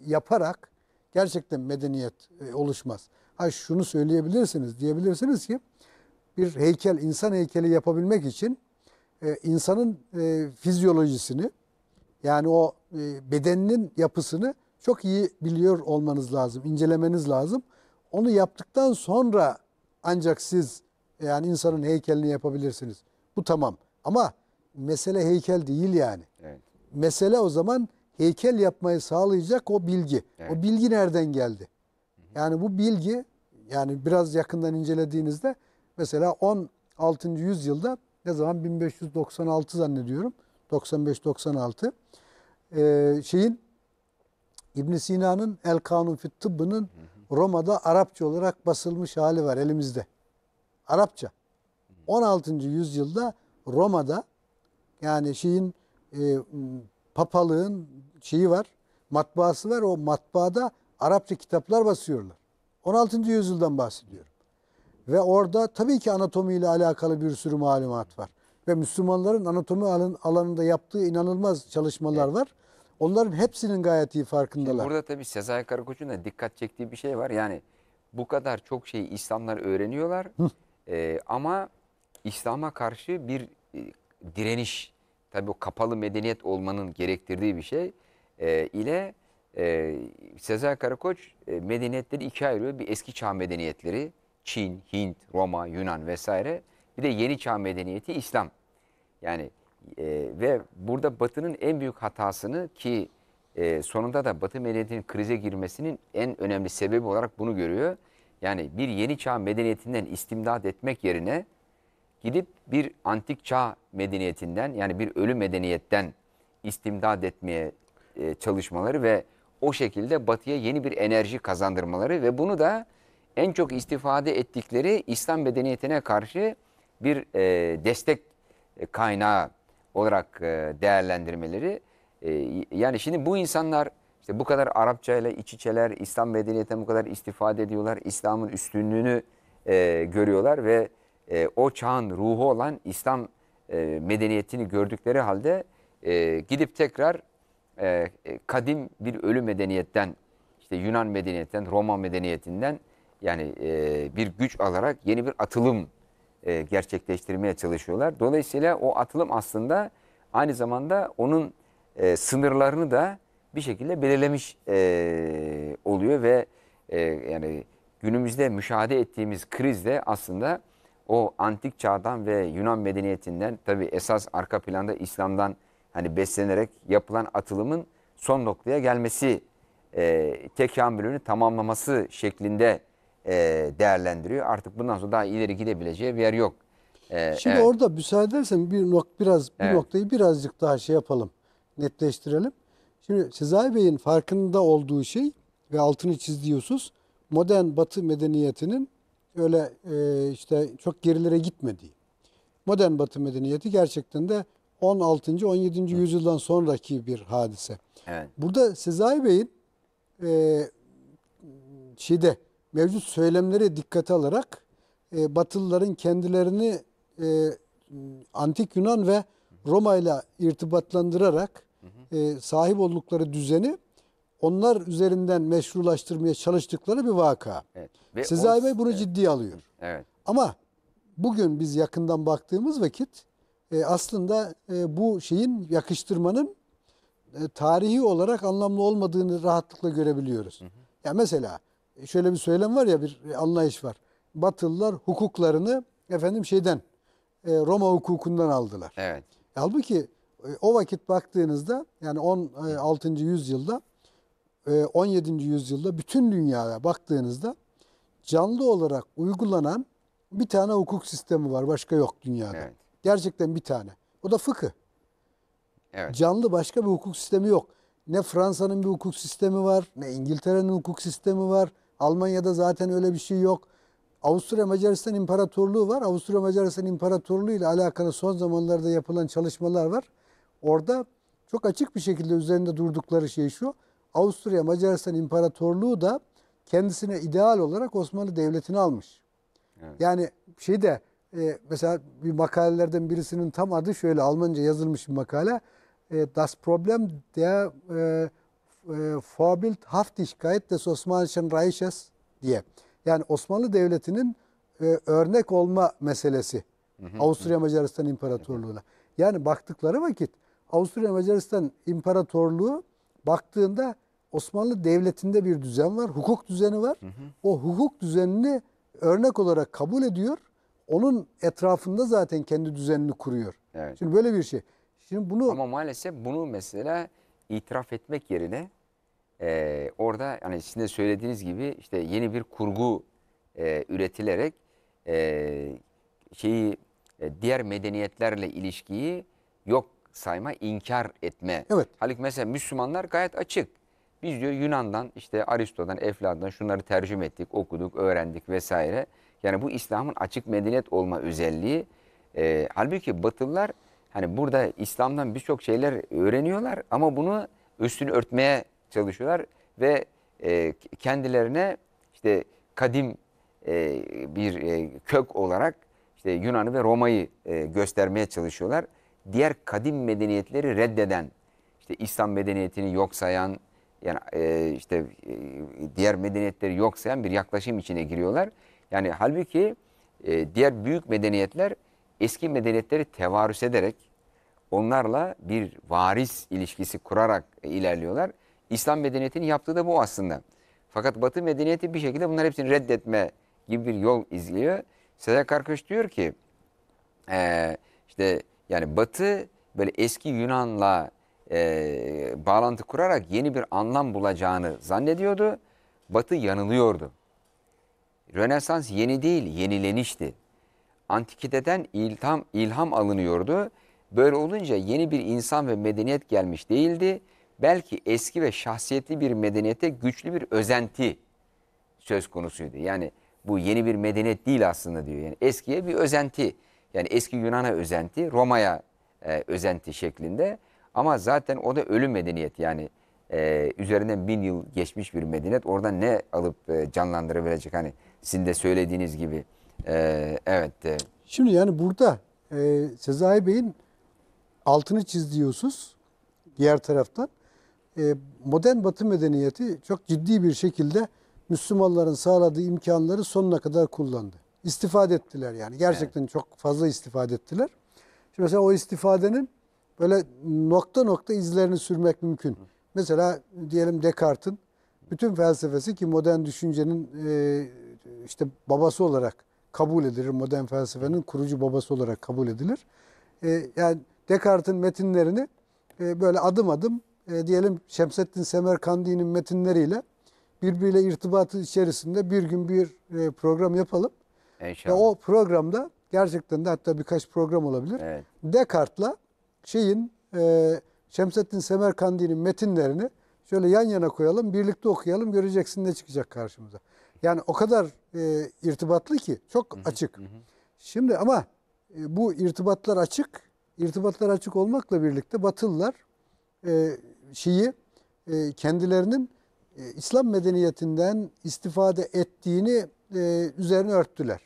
yaparak gerçekten medeniyet e, oluşmaz. Ha şunu söyleyebilirsiniz, diyebilirsiniz ki bir heykel, insan heykeli yapabilmek için e, insanın e, fizyolojisini yani o e, bedeninin yapısını çok iyi biliyor olmanız lazım, incelemeniz lazım. Onu yaptıktan sonra ancak siz yani insanın heykelini yapabilirsiniz. Bu tamam. Ama mesele heykel değil yani. Evet. Mesele o zaman heykel yapmayı sağlayacak o bilgi. Evet. O bilgi nereden geldi? Yani bu bilgi yani biraz yakından incelediğinizde mesela 16. yüzyılda ne zaman 1596 zannediyorum 95-96 ee, şeyin İbn Sina'nın El Kanun Fit Tıbbı'nın Roma'da Arapça olarak basılmış hali var elimizde. Arapça. 16. yüzyılda Roma'da yani şeyin e, papalığın şeyi var, matbaası var. O matbaada Arapça kitaplar basıyorlar. 16. yüzyıldan bahsediyorum. Ve orada tabii ki anatomi ile alakalı bir sürü malumat var. Ve Müslümanların anatomi alanında yaptığı inanılmaz çalışmalar var. Onların hepsinin gayet iyi farkındalar. Şimdi burada tabii Sezai Karakoç'un da dikkat çektiği bir şey var. Yani bu kadar çok şeyi İslamlar öğreniyorlar e, ama İslam'a karşı bir e, direniş, tabii o kapalı medeniyet olmanın gerektirdiği bir şey e, ile e, Sezer Karakoç e, medeniyetleri iki ayırıyor. Bir eski çağ medeniyetleri Çin, Hint, Roma, Yunan vesaire. Bir de yeni çağ medeniyeti İslam. Yani e, ve burada Batı'nın en büyük hatasını ki e, sonunda da Batı medeniyetinin krize girmesinin en önemli sebebi olarak bunu görüyor. Yani bir yeni çağ medeniyetinden istimdat etmek yerine gidip bir antik çağ medeniyetinden yani bir ölü medeniyetten istimdad etmeye e, çalışmaları ve o şekilde batıya yeni bir enerji kazandırmaları ve bunu da en çok istifade ettikleri İslam medeniyetine karşı bir e, destek e, kaynağı olarak e, değerlendirmeleri. E, yani şimdi bu insanlar işte bu kadar Arapça ile iç içeler, İslam medeniyetine bu kadar istifade ediyorlar, İslam'ın üstünlüğünü e, görüyorlar ve e, o çağın ruhu olan İslam e, medeniyetini gördükleri halde e, gidip tekrar e, e, kadim bir ölü medeniyetten, işte Yunan medeniyetten, Roma medeniyetinden yani e, bir güç alarak yeni bir atılım e, gerçekleştirmeye çalışıyorlar. Dolayısıyla o atılım aslında aynı zamanda onun e, sınırlarını da bir şekilde belirlemiş e, oluyor ve e, yani günümüzde müşahede ettiğimiz kriz de aslında o antik çağdan ve Yunan medeniyetinden tabi esas arka planda İslam'dan hani beslenerek yapılan atılımın son noktaya gelmesi, e, tekamülünü tamamlaması şeklinde e, değerlendiriyor. Artık bundan sonra daha ileri gidebileceği bir yer yok. E, Şimdi evet. orada müsaade edersen bir nok biraz bir evet. noktayı birazcık daha şey yapalım, netleştirelim. Şimdi Sezai Bey'in farkında olduğu şey ve altını çizdiği modern batı medeniyetinin öyle e, işte çok gerilere gitmediği. Modern batı medeniyeti gerçekten de 16. 17. Hı. yüzyıldan sonraki bir hadise. Evet. Burada Sezai Bey'in e, şeyde mevcut söylemlere dikkate alarak e, Batılıların kendilerini e, antik Yunan ve Roma ile irtibatlandırarak e, sahip oldukları düzeni onlar üzerinden meşrulaştırmaya çalıştıkları bir vaka. Evet. Sezai Bey bunu evet. ciddiye alıyor. Evet. Ama bugün biz yakından baktığımız vakit e, aslında e, bu şeyin yakıştırmanın e, tarihi olarak anlamlı olmadığını rahatlıkla görebiliyoruz. Hı hı. Ya mesela şöyle bir söylem var ya bir anlayış var. Batılılar hukuklarını efendim şeyden Roma hukukundan aldılar. Evet. Halbuki o vakit baktığınızda yani 16. yüzyılda 17. yüzyılda bütün dünyaya baktığınızda canlı olarak uygulanan bir tane hukuk sistemi var. Başka yok dünyada. Evet. Gerçekten bir tane. O da fıkı. Evet. Canlı başka bir hukuk sistemi yok. Ne Fransa'nın bir hukuk sistemi var, ne İngiltere'nin hukuk sistemi var. Almanya'da zaten öyle bir şey yok. Avusturya Macaristan İmparatorluğu var. Avusturya Macaristan İmparatorluğu ile alakalı son zamanlarda yapılan çalışmalar var. Orada çok açık bir şekilde üzerinde durdukları şey şu. Avusturya Macaristan İmparatorluğu da kendisine ideal olarak Osmanlı Devleti'ni almış. Evet. Yani şey de e, mesela bir makalelerden birisinin tam adı şöyle Almanca yazılmış bir makale. E, das Problem der e, e, Vorbild Haftigkeit des Osmanischen Reiches diye. Yani Osmanlı Devleti'nin e, örnek olma meselesi Avusturya Macaristan İmparatorluğu'na. Yani baktıkları vakit Avusturya Macaristan İmparatorluğu baktığında Osmanlı Devleti'nde bir düzen var, hukuk düzeni var. Hı hı. O hukuk düzenini örnek olarak kabul ediyor onun etrafında zaten kendi düzenini kuruyor. Evet. Şimdi böyle bir şey. Şimdi bunu Ama maalesef bunu mesela itiraf etmek yerine e, orada hani sizin de söylediğiniz gibi işte yeni bir kurgu e, üretilerek e, şeyi e, diğer medeniyetlerle ilişkiyi yok sayma, inkar etme. Evet. Halbuki mesela Müslümanlar gayet açık. Biz diyor Yunan'dan işte Aristo'dan, Eflat'tan şunları tercüme ettik, okuduk, öğrendik vesaire. Yani bu İslam'ın açık medeniyet olma özelliği. E, halbuki Batılılar hani burada İslam'dan birçok şeyler öğreniyorlar ama bunu üstünü örtmeye çalışıyorlar ve e, kendilerine işte kadim e, bir e, kök olarak işte Yunan'ı ve Roma'yı e, göstermeye çalışıyorlar. Diğer kadim medeniyetleri reddeden, işte İslam medeniyetini yok sayan, yani e, işte e, diğer medeniyetleri yok sayan bir yaklaşım içine giriyorlar. Yani halbuki e, diğer büyük medeniyetler eski medeniyetleri tevarüs ederek onlarla bir varis ilişkisi kurarak e, ilerliyorlar. İslam medeniyetinin yaptığı da bu aslında. Fakat Batı medeniyeti bir şekilde bunların hepsini reddetme gibi bir yol izliyor. Seda Karkış diyor ki e, işte yani Batı böyle eski Yunan'la e, bağlantı kurarak yeni bir anlam bulacağını zannediyordu. Batı yanılıyordu. Rönesans yeni değil, yenilenişti. Antikiteden ilham, ilham alınıyordu. Böyle olunca yeni bir insan ve medeniyet gelmiş değildi. Belki eski ve şahsiyetli bir medeniyete güçlü bir özenti söz konusuydu. Yani bu yeni bir medeniyet değil aslında diyor. Yani eskiye bir özenti. Yani eski Yunan'a özenti, Roma'ya e, özenti şeklinde. Ama zaten o da ölü medeniyet yani e, üzerinden bin yıl geçmiş bir medeniyet. Oradan ne alıp e, canlandırabilecek hani sizin de söylediğiniz gibi. Ee, evet. De. Şimdi yani burada e, Sezai Bey'in altını çizdiği husus diğer taraftan e, modern batı medeniyeti çok ciddi bir şekilde Müslümanların sağladığı imkanları sonuna kadar kullandı. İstifade ettiler yani. Gerçekten evet. çok fazla istifade ettiler. Şimdi mesela o istifadenin böyle nokta nokta izlerini sürmek mümkün. Hı. Mesela diyelim Descartes'in bütün felsefesi ki modern düşüncenin e, işte babası olarak kabul edilir. Modern felsefenin kurucu babası olarak kabul edilir. E, yani Descartes'in metinlerini e, böyle adım adım e, diyelim Şemsettin Semerkandi'nin metinleriyle birbiriyle irtibatı içerisinde bir gün bir e, program yapalım. İnşallah. o programda gerçekten de hatta birkaç program olabilir. Evet. Descartes'la şeyin e, Şemsettin Semerkandi'nin metinlerini şöyle yan yana koyalım, birlikte okuyalım, göreceksin ne çıkacak karşımıza. Yani o kadar e, irtibatlı ki çok açık. Şimdi ama e, bu irtibatlar açık. irtibatlar açık olmakla birlikte Batılılar e, şeyi e, kendilerinin e, İslam medeniyetinden istifade ettiğini e, üzerine örttüler.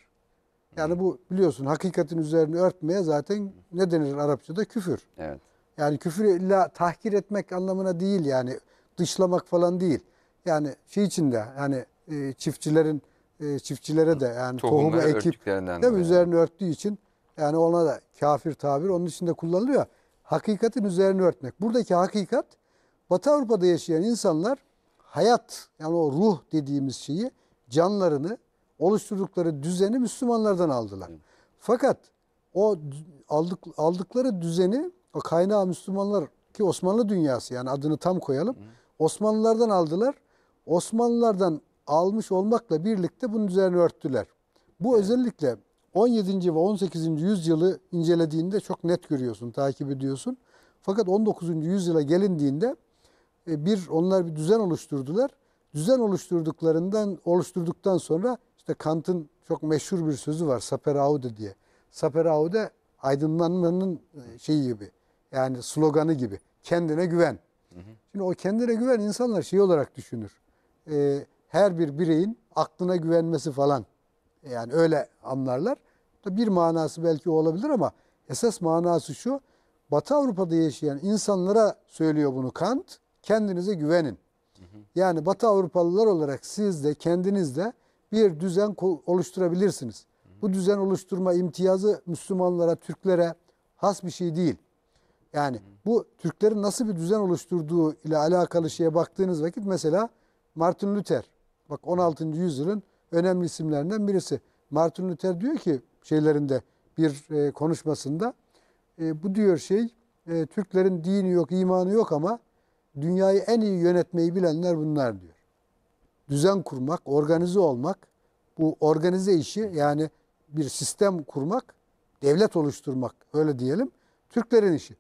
Yani bu biliyorsun hakikatin üzerine örtmeye zaten ne denir Arapçada? Küfür. Evet. Yani küfür illa tahkir etmek anlamına değil yani dışlamak falan değil. Yani şey içinde yani e, çiftçilerin e, çiftçilere de yani Tohumları tohumu ekip de yani. üzerine örttüğü için yani ona da kafir tabir onun içinde kullanılıyor. Hakikatin üzerine örtmek. Buradaki hakikat Batı Avrupa'da yaşayan insanlar hayat yani o ruh dediğimiz şeyi canlarını oluşturdukları düzeni Müslümanlardan aldılar. Fakat o aldık, aldıkları düzeni o kaynağı Müslümanlar ki Osmanlı dünyası yani adını tam koyalım. Osmanlılardan aldılar. Osmanlılardan almış olmakla birlikte bunun üzerine örttüler. Bu özellikle 17. ve 18. yüzyılı incelediğinde çok net görüyorsun, takip ediyorsun. Fakat 19. yüzyıla gelindiğinde e, bir onlar bir düzen oluşturdular. Düzen oluşturduklarından oluşturduktan sonra işte Kant'ın çok meşhur bir sözü var Saperaude diye. Saperaude aydınlanmanın e, şeyi gibi. Yani sloganı gibi. Kendine güven. Hı hı. Şimdi o kendine güven insanlar şey olarak düşünür. Ee, her bir bireyin aklına güvenmesi falan. Yani öyle anlarlar. Bir manası belki o olabilir ama esas manası şu. Batı Avrupa'da yaşayan insanlara söylüyor bunu Kant. Kendinize güvenin. Yani Batı Avrupalılar olarak siz de kendiniz de bir düzen oluşturabilirsiniz. Bu düzen oluşturma imtiyazı Müslümanlara, Türklere has bir şey değil. Yani bu Türklerin nasıl bir düzen oluşturduğu ile alakalı şeye baktığınız vakit mesela Martin Luther Bak 16. yüzyılın önemli isimlerinden birisi. Martin Luther diyor ki şeylerinde bir e, konuşmasında e, bu diyor şey e, Türklerin dini yok, imanı yok ama dünyayı en iyi yönetmeyi bilenler bunlar diyor. Düzen kurmak, organize olmak, bu organize işi yani bir sistem kurmak, devlet oluşturmak öyle diyelim Türklerin işi.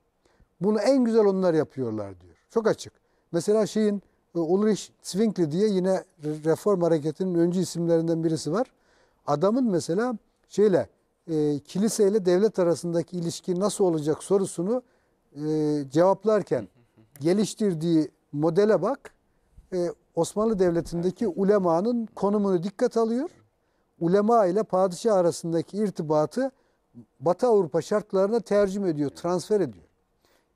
Bunu en güzel onlar yapıyorlar diyor. Çok açık. Mesela şeyin Ulrich Zwingli diye yine reform hareketinin öncü isimlerinden birisi var. Adamın mesela şeyle e, kiliseyle devlet arasındaki ilişki nasıl olacak sorusunu e, cevaplarken geliştirdiği modele bak. E, Osmanlı Devleti'ndeki ulemanın konumunu dikkat alıyor. Ulema ile padişah arasındaki irtibatı Batı Avrupa şartlarına tercüme ediyor, transfer ediyor.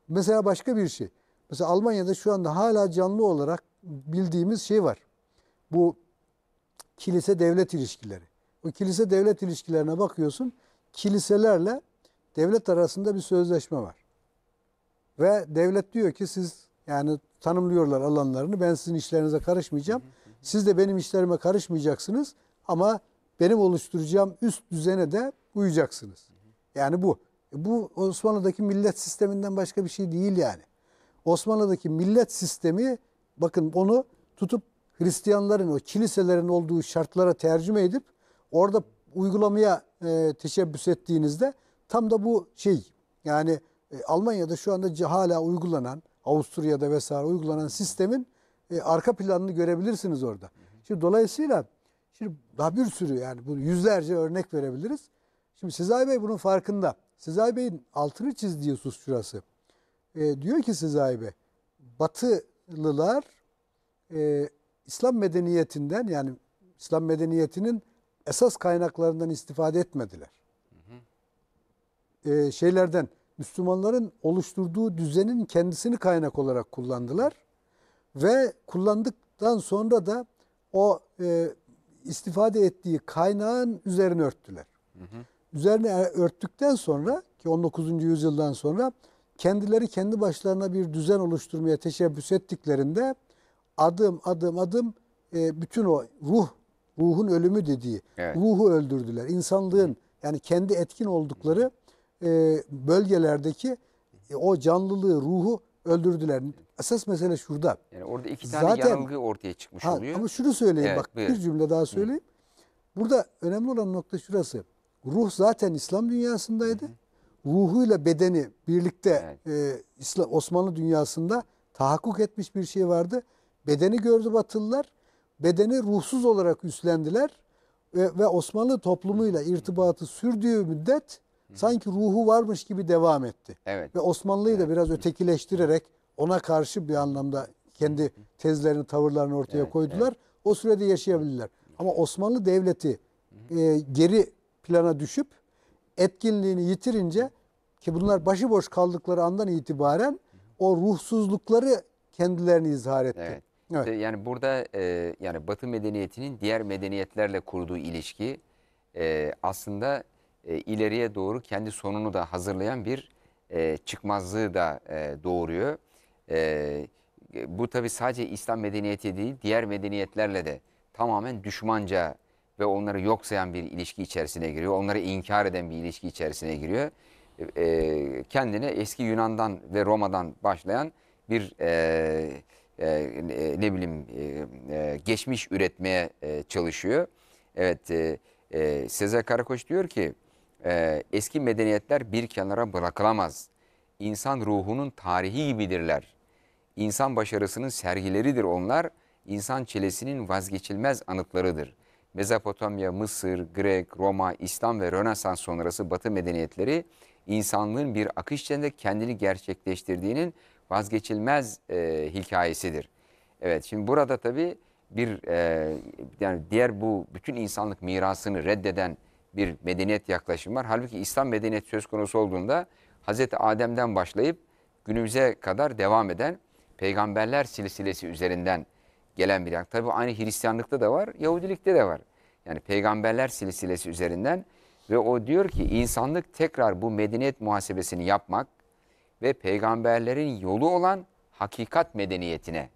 Mesela başka bir şey. Mesela Almanya'da şu anda hala canlı olarak bildiğimiz şey var. Bu kilise devlet ilişkileri. O kilise devlet ilişkilerine bakıyorsun. Kiliselerle devlet arasında bir sözleşme var. Ve devlet diyor ki siz yani tanımlıyorlar alanlarını. Ben sizin işlerinize karışmayacağım. Siz de benim işlerime karışmayacaksınız ama benim oluşturacağım üst düzene de uyacaksınız. Yani bu. E, bu Osmanlı'daki millet sisteminden başka bir şey değil yani. Osmanlı'daki millet sistemi bakın onu tutup Hristiyanların o kiliselerin olduğu şartlara tercüme edip orada uygulamaya e, teşebbüs ettiğinizde tam da bu şey yani e, Almanya'da şu anda hala uygulanan Avusturya'da vesaire uygulanan sistemin e, arka planını görebilirsiniz orada. Şimdi dolayısıyla şimdi daha bir sürü yani bu yüzlerce örnek verebiliriz. Şimdi Sezai Bey bunun farkında. Sezai Bey'in altını çizdiği husus şurası. E, diyor ki Sezai Bey, Batılılar e, İslam medeniyetinden yani İslam medeniyetinin esas kaynaklarından istifade etmediler. E, şeylerden, Müslümanların oluşturduğu düzenin kendisini kaynak olarak kullandılar. Ve kullandıktan sonra da o e, istifade ettiği kaynağın üzerine örttüler. Hı hı. Üzerine örttükten sonra ki 19. yüzyıldan sonra kendileri kendi başlarına bir düzen oluşturmaya teşebbüs ettiklerinde adım adım adım e, bütün o ruh, ruhun ölümü dediği, evet. ruhu öldürdüler. İnsanlığın Hı. yani kendi etkin oldukları e, bölgelerdeki e, o canlılığı, ruhu öldürdüler. Esas mesele şurada. Yani orada iki tane Zaten, yanılgı ortaya çıkmış ha, oluyor. Ama şunu söyleyeyim evet, bak buyurun. bir cümle daha söyleyeyim. Hı. Burada önemli olan nokta şurası. Ruh zaten İslam dünyasındaydı. Hı hı ruhuyla bedeni birlikte evet. e, İslam Osmanlı dünyasında tahakkuk etmiş bir şey vardı. Bedeni gördü Batılılar, bedeni ruhsuz olarak üstlendiler ve, ve Osmanlı toplumuyla irtibatı sürdüğü müddet sanki ruhu varmış gibi devam etti. Evet. Ve Osmanlı'yı evet. da biraz ötekileştirerek ona karşı bir anlamda kendi tezlerini, tavırlarını ortaya evet, koydular. Evet. O sürede yaşayabilirler. Ama Osmanlı Devleti e, geri plana düşüp etkinliğini yitirince ki bunlar başıboş kaldıkları andan itibaren o ruhsuzlukları kendilerini izhar etti. Evet. Evet. yani burada e, yani Batı medeniyetinin diğer medeniyetlerle kurduğu ilişki e, aslında e, ileriye doğru kendi sonunu da hazırlayan bir e, çıkmazlığı da e, doğuruyor. E, bu tabi sadece İslam medeniyeti değil diğer medeniyetlerle de tamamen düşmanca ve onları yok sayan bir ilişki içerisine giriyor. Onları inkar eden bir ilişki içerisine giriyor. E, kendine eski Yunan'dan ve Roma'dan başlayan bir e, e, e ne bileyim e, e, geçmiş üretmeye e, çalışıyor. Evet e, e, Sezer Karakoç diyor ki e, eski medeniyetler bir kenara bırakılamaz. İnsan ruhunun tarihi gibidirler. İnsan başarısının sergileridir onlar. İnsan çilesinin vazgeçilmez anıtlarıdır.'' Mezopotamya, Mısır, Grek, Roma, İslam ve Rönesans sonrası Batı medeniyetleri insanlığın bir akış içinde kendini gerçekleştirdiğinin vazgeçilmez e, hikayesidir. Evet şimdi burada tabii bir e, yani diğer bu bütün insanlık mirasını reddeden bir medeniyet yaklaşımı var. Halbuki İslam medeniyeti söz konusu olduğunda Hz. Adem'den başlayıp günümüze kadar devam eden peygamberler silsilesi üzerinden gelen bir yak. Tabi aynı Hristiyanlıkta da var, Yahudilikte de var. Yani peygamberler silsilesi üzerinden ve o diyor ki insanlık tekrar bu medeniyet muhasebesini yapmak ve peygamberlerin yolu olan hakikat medeniyetine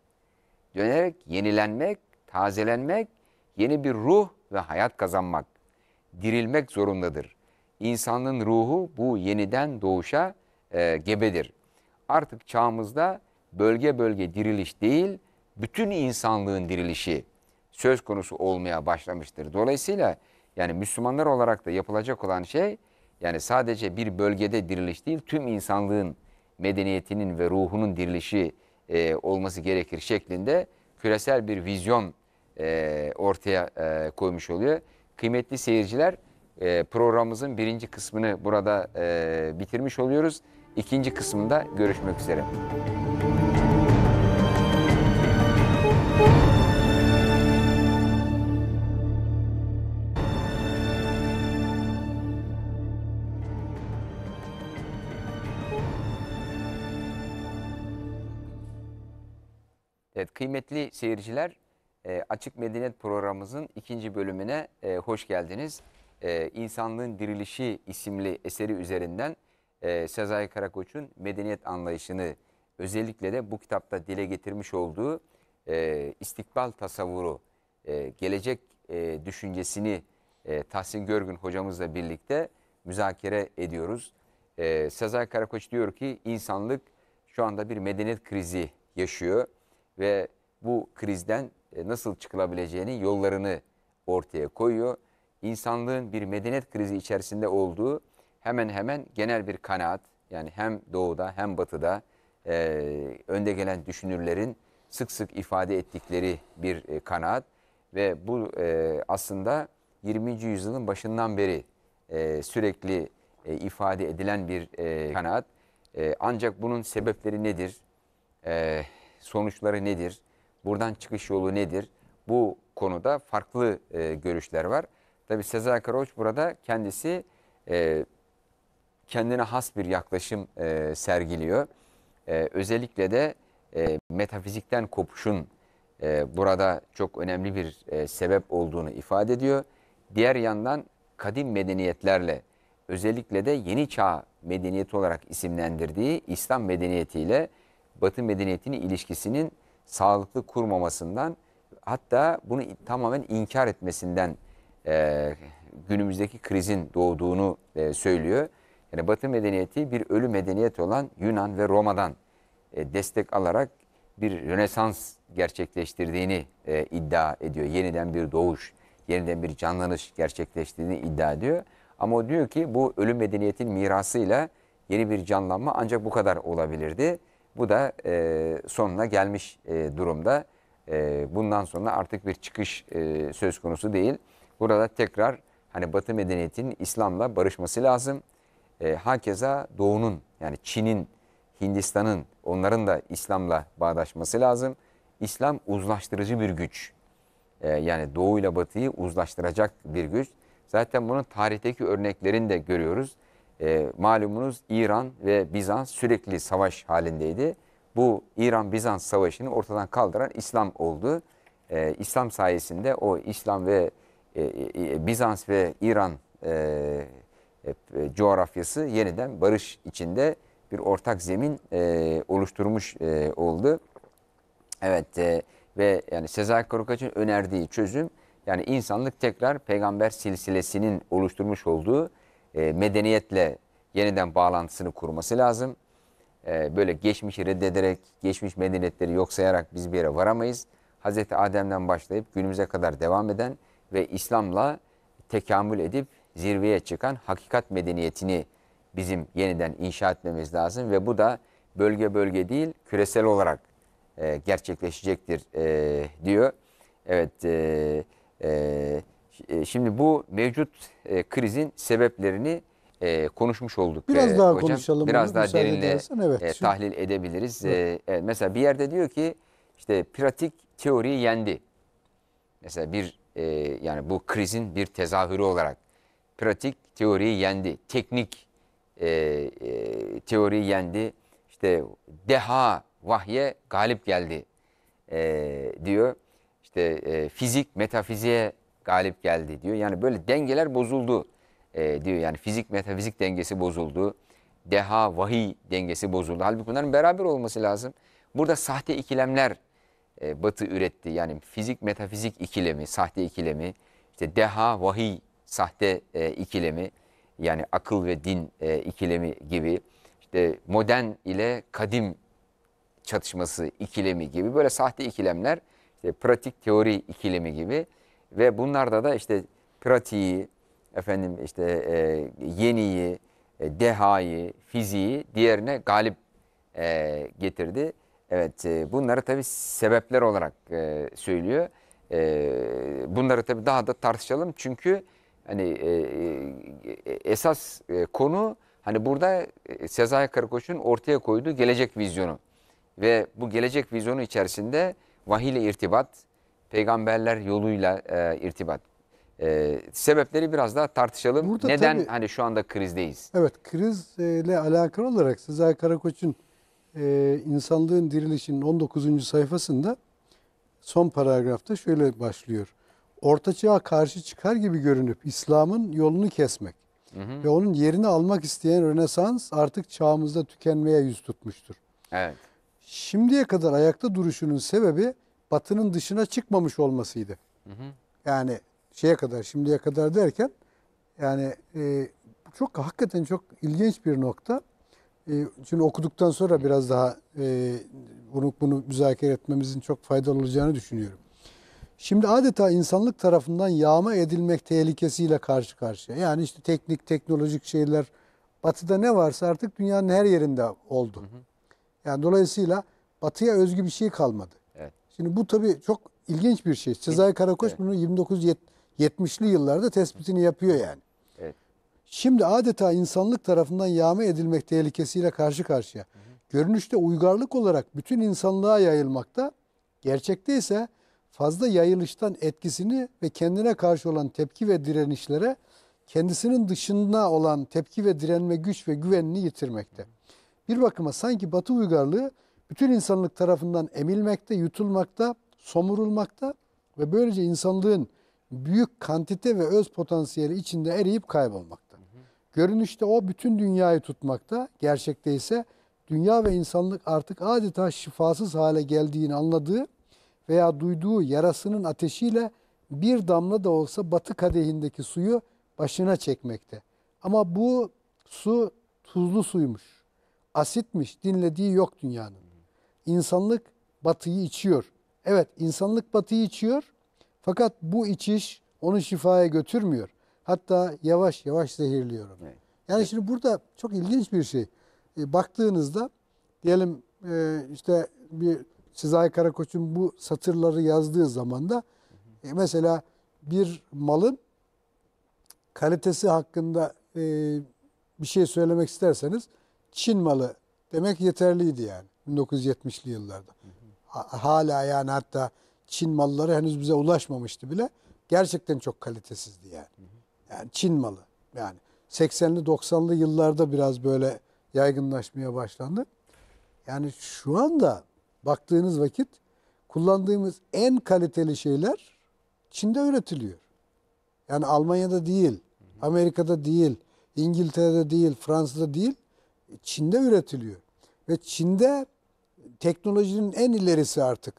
dönerek yenilenmek, tazelenmek, yeni bir ruh ve hayat kazanmak, dirilmek zorundadır. İnsanlığın ruhu bu yeniden doğuşa e, gebedir. Artık çağımızda bölge bölge diriliş değil, bütün insanlığın dirilişi söz konusu olmaya başlamıştır. Dolayısıyla yani Müslümanlar olarak da yapılacak olan şey yani sadece bir bölgede diriliş değil tüm insanlığın medeniyetinin ve ruhunun dirilişi e, olması gerekir şeklinde küresel bir vizyon e, ortaya e, koymuş oluyor. Kıymetli seyirciler e, programımızın birinci kısmını burada e, bitirmiş oluyoruz. İkinci kısmında görüşmek üzere. Evet kıymetli seyirciler e, Açık Medeniyet programımızın ikinci bölümüne e, hoş geldiniz. E, İnsanlığın Dirilişi isimli eseri üzerinden e, Sezai Karakoç'un medeniyet anlayışını özellikle de bu kitapta dile getirmiş olduğu e, istikbal tasavvuru, e, gelecek e, düşüncesini e, Tahsin Görgün hocamızla birlikte müzakere ediyoruz. E, Sezai Karakoç diyor ki insanlık şu anda bir medeniyet krizi yaşıyor ve bu krizden e, nasıl çıkılabileceğini yollarını ortaya koyuyor. İnsanlığın bir medeniyet krizi içerisinde olduğu hemen hemen genel bir kanaat yani hem doğuda hem batıda e, önde gelen düşünürlerin sık sık ifade ettikleri bir e, kanaat ve bu e, aslında 20. yüzyılın başından beri e, sürekli e, ifade edilen bir e, kanaat. E, ancak bunun sebepleri nedir? E, sonuçları nedir? Buradan çıkış yolu nedir? Bu konuda farklı e, görüşler var. Tabi Sezai Karoç burada kendisi e, kendine has bir yaklaşım e, sergiliyor. E, özellikle de e, metafizikten kopuşun e, burada çok önemli bir e, sebep olduğunu ifade ediyor. Diğer yandan kadim medeniyetlerle özellikle de yeni çağ medeniyeti olarak isimlendirdiği İslam medeniyetiyle Batı medeniyetinin ilişkisinin sağlıklı kurmamasından hatta bunu tamamen inkar etmesinden e, günümüzdeki krizin doğduğunu e, söylüyor. Yani Batı medeniyeti bir ölü medeniyet olan Yunan ve Roma'dan e, destek alarak bir Rönesans gerçekleştirdiğini e, iddia ediyor. Yeniden bir doğuş, yeniden bir canlanış gerçekleştirdiğini iddia ediyor. Ama o diyor ki bu ölü medeniyetin mirasıyla yeni bir canlanma ancak bu kadar olabilirdi. Bu da e, sonuna gelmiş e, durumda. E, bundan sonra artık bir çıkış e, söz konusu değil. Burada tekrar hani Batı medeniyetinin İslam'la barışması lazım. E, hakeza Doğu'nun yani Çin'in, Hindistan'ın onların da İslam'la bağdaşması lazım. İslam uzlaştırıcı bir güç. E, yani Doğu ile Batı'yı uzlaştıracak bir güç. Zaten bunun tarihteki örneklerini de görüyoruz e, malumunuz İran ve Bizans sürekli savaş halindeydi. Bu İran-Bizans savaşını ortadan kaldıran İslam oldu. E, İslam sayesinde o İslam ve e, e, e Bizans ve İran e, e, e, coğrafyası yeniden barış içinde bir ortak zemin e, oluşturmuş e, oldu. Evet e, ve yani Sezai Korukaç'ın önerdiği çözüm yani insanlık tekrar peygamber silsilesinin oluşturmuş olduğu e, medeniyetle yeniden bağlantısını kurması lazım. E, böyle geçmişi reddederek, geçmiş medeniyetleri yok sayarak biz bir yere varamayız. Hz. Adem'den başlayıp günümüze kadar devam eden ve İslam'la tekamül edip zirveye çıkan hakikat medeniyetini bizim yeniden inşa etmemiz lazım ve bu da bölge bölge değil küresel olarak e, gerçekleşecektir diyor. Evet e, e, e, şimdi bu mevcut e, krizin sebeplerini e, konuşmuş olduk. Biraz e, daha hocam. konuşalım. Biraz daha derinle edersen, evet. e, tahlil edebiliriz. E, evet. E, mesela bir yerde diyor ki işte pratik teori yendi. Mesela bir e, yani bu krizin bir tezahürü olarak pratik teori yendi. Teknik e, e, teori yendi. İşte deha vahye galip geldi e, diyor. İşte e, fizik metafiziğe galip geldi diyor. Yani böyle dengeler bozuldu e, diyor. Yani fizik metafizik dengesi bozuldu. Deha vahiy dengesi bozuldu. Halbuki bunların beraber olması lazım. Burada sahte ikilemler e, Batı üretti. Yani fizik metafizik ikilemi, sahte ikilemi, işte deha vahiy sahte e, ikilemi yani akıl ve din e, ikilemi gibi işte modern ile kadim çatışması ikilemi gibi böyle sahte ikilemler işte pratik teori ikilemi gibi ve bunlarda da işte pratiği, efendim işte e, yeniyi, e, dehayı, fiziği diğerine galip e, getirdi. Evet e, bunları tabi sebepler olarak e, söylüyor. E, bunları tabi daha da tartışalım çünkü hani e, e, esas e, konu hani burada e, Sezai Karakoç'un ortaya koyduğu gelecek vizyonu ve bu gelecek vizyonu içerisinde vahiy ile irtibat, peygamberler yoluyla e, irtibat. E, sebepleri biraz daha tartışalım. Burada Neden tabii, hani şu anda krizdeyiz? Evet krizle alakalı olarak Sezai Karakoç'un e, İnsanlığın Dirilişi'nin 19. sayfasında son paragrafta şöyle başlıyor. Ortaçağa karşı çıkar gibi görünüp İslam'ın yolunu kesmek hı hı. ve onun yerini almak isteyen Rönesans artık çağımızda tükenmeye yüz tutmuştur. Evet. Şimdiye kadar ayakta duruşunun sebebi batının dışına çıkmamış olmasıydı. Hı hı. Yani şeye kadar, şimdiye kadar derken yani e, çok hakikaten çok ilginç bir nokta. E, şimdi okuduktan sonra biraz daha e, bunu, bunu müzakere etmemizin çok faydalı olacağını düşünüyorum. Şimdi adeta insanlık tarafından yağma edilmek tehlikesiyle karşı karşıya. Yani işte teknik, teknolojik şeyler batıda ne varsa artık dünyanın her yerinde oldu. Hı hı. Yani dolayısıyla batıya özgü bir şey kalmadı. Şimdi bu tabii çok ilginç bir şey. Sezai Karakoç evet. bunu 1970'li yıllarda tespitini yapıyor yani. Şimdi adeta insanlık tarafından yağma edilmek tehlikesiyle karşı karşıya. Hı hı. Görünüşte uygarlık olarak bütün insanlığa yayılmakta, gerçekte ise fazla yayılıştan etkisini ve kendine karşı olan tepki ve direnişlere kendisinin dışında olan tepki ve direnme güç ve güvenini yitirmekte. Bir bakıma sanki Batı uygarlığı bütün insanlık tarafından emilmekte, yutulmakta, somurulmakta ve böylece insanlığın büyük kantite ve öz potansiyeli içinde eriyip kaybolmakta. Görünüşte o bütün dünyayı tutmakta, gerçekte ise dünya ve insanlık artık adeta şifasız hale geldiğini anladığı veya duyduğu yarasının ateşiyle bir damla da olsa batı kadehindeki suyu başına çekmekte. Ama bu su tuzlu suymuş, asitmiş, dinlediği yok dünyanın insanlık batıyı içiyor. Evet insanlık batıyı içiyor fakat bu içiş onu şifaya götürmüyor. Hatta yavaş yavaş zehirliyor onu. Evet. Yani evet. şimdi burada çok ilginç bir şey. E, baktığınızda diyelim e, işte bir Sezai Karakoç'un bu satırları yazdığı zaman da e, mesela bir malın kalitesi hakkında e, bir şey söylemek isterseniz Çin malı demek yeterliydi yani. 1970'li yıllarda. Hala yani hatta Çin malları henüz bize ulaşmamıştı bile. Gerçekten çok kalitesizdi yani. yani Çin malı. Yani 80'li 90'lı yıllarda biraz böyle yaygınlaşmaya başlandı. Yani şu anda baktığınız vakit kullandığımız en kaliteli şeyler Çin'de üretiliyor. Yani Almanya'da değil, Amerika'da değil, İngiltere'de değil, Fransa'da değil, Çin'de üretiliyor. Ve Çin'de teknolojinin en ilerisi artık.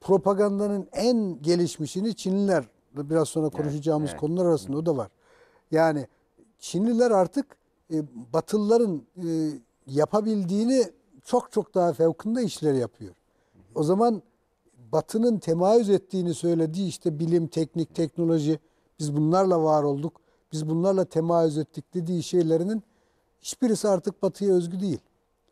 Propagandanın en gelişmişini Çinliler biraz sonra konuşacağımız evet, evet. konular arasında o da var. Yani Çinliler artık e, Batılıların e, yapabildiğini çok çok daha fevkinde işler yapıyor. O zaman Batı'nın temayüz ettiğini söylediği işte bilim, teknik, teknoloji biz bunlarla var olduk. Biz bunlarla temayüz ettik dediği şeylerinin hiçbirisi artık Batı'ya özgü değil.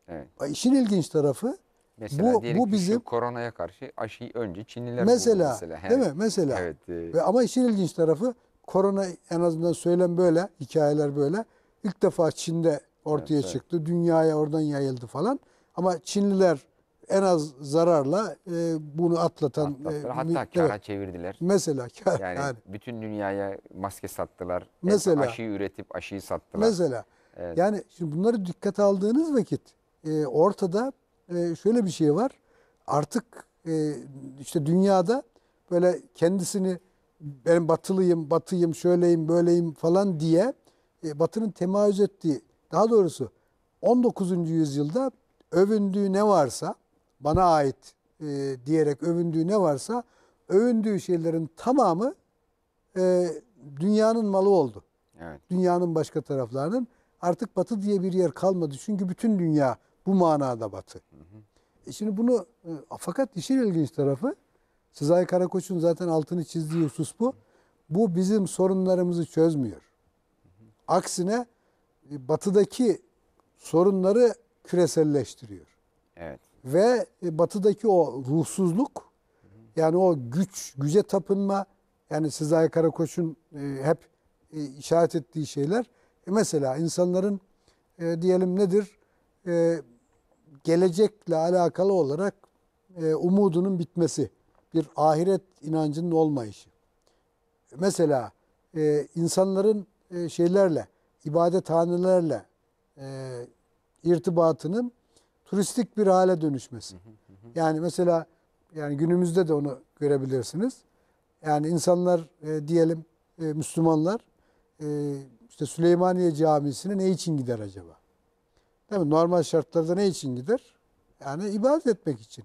Evet. E, işin ilginç tarafı Mesela bu, bu bizim koronaya karşı aşıyı önce Çinliler mesela, buldu mesela. Değil mi? Mesela. Evet. E, Ve ama işin ilginç tarafı korona en azından söylen böyle, hikayeler böyle. İlk defa Çin'de ortaya evet, çıktı. Evet. Dünyaya oradan yayıldı falan. Ama Çinliler en az zararla e, bunu atlatan e, Atlattılar. e, hatta kara evet. çevirdiler. Mesela kar, yani, yani bütün dünyaya maske sattılar. E, mesela aşıyı üretip aşıyı sattılar. Mesela evet. yani şimdi bunları dikkate aldığınız vakit e, ortada e, şöyle bir şey var. Artık e, işte dünyada böyle kendisini ben batılıyım, batıyım, şöyleyim, böyleyim falan diye e, batının temayüz ettiği, daha doğrusu 19. yüzyılda övündüğü ne varsa, bana ait diyerek övündüğü ne varsa, övündüğü şeylerin tamamı dünyanın malı oldu. Evet. Dünyanın başka taraflarının artık batı diye bir yer kalmadı. Çünkü bütün dünya bu manada batı. Hı hı. E şimdi bunu e, fakat işin ilginç tarafı Sezai Karakoç'un zaten altını çizdiği husus bu. Bu bizim sorunlarımızı çözmüyor. Aksine e, batıdaki sorunları küreselleştiriyor. Evet. Ve e, batıdaki o ruhsuzluk yani o güç, güce tapınma yani Sezai Karakoç'un hep işaret ettiği şeyler mesela insanların diyelim nedir? gelecekle alakalı olarak e, umudunun bitmesi, bir ahiret inancının olmayışı. Mesela e, insanların e, şeylerle, ibadethanelerle e, irtibatının turistik bir hale dönüşmesi. Yani mesela yani günümüzde de onu görebilirsiniz. Yani insanlar e, diyelim e, Müslümanlar e, işte Süleymaniye Camisi'ne ne için gider acaba? Değil mi? Normal şartlarda ne için gider? Yani ibadet etmek için.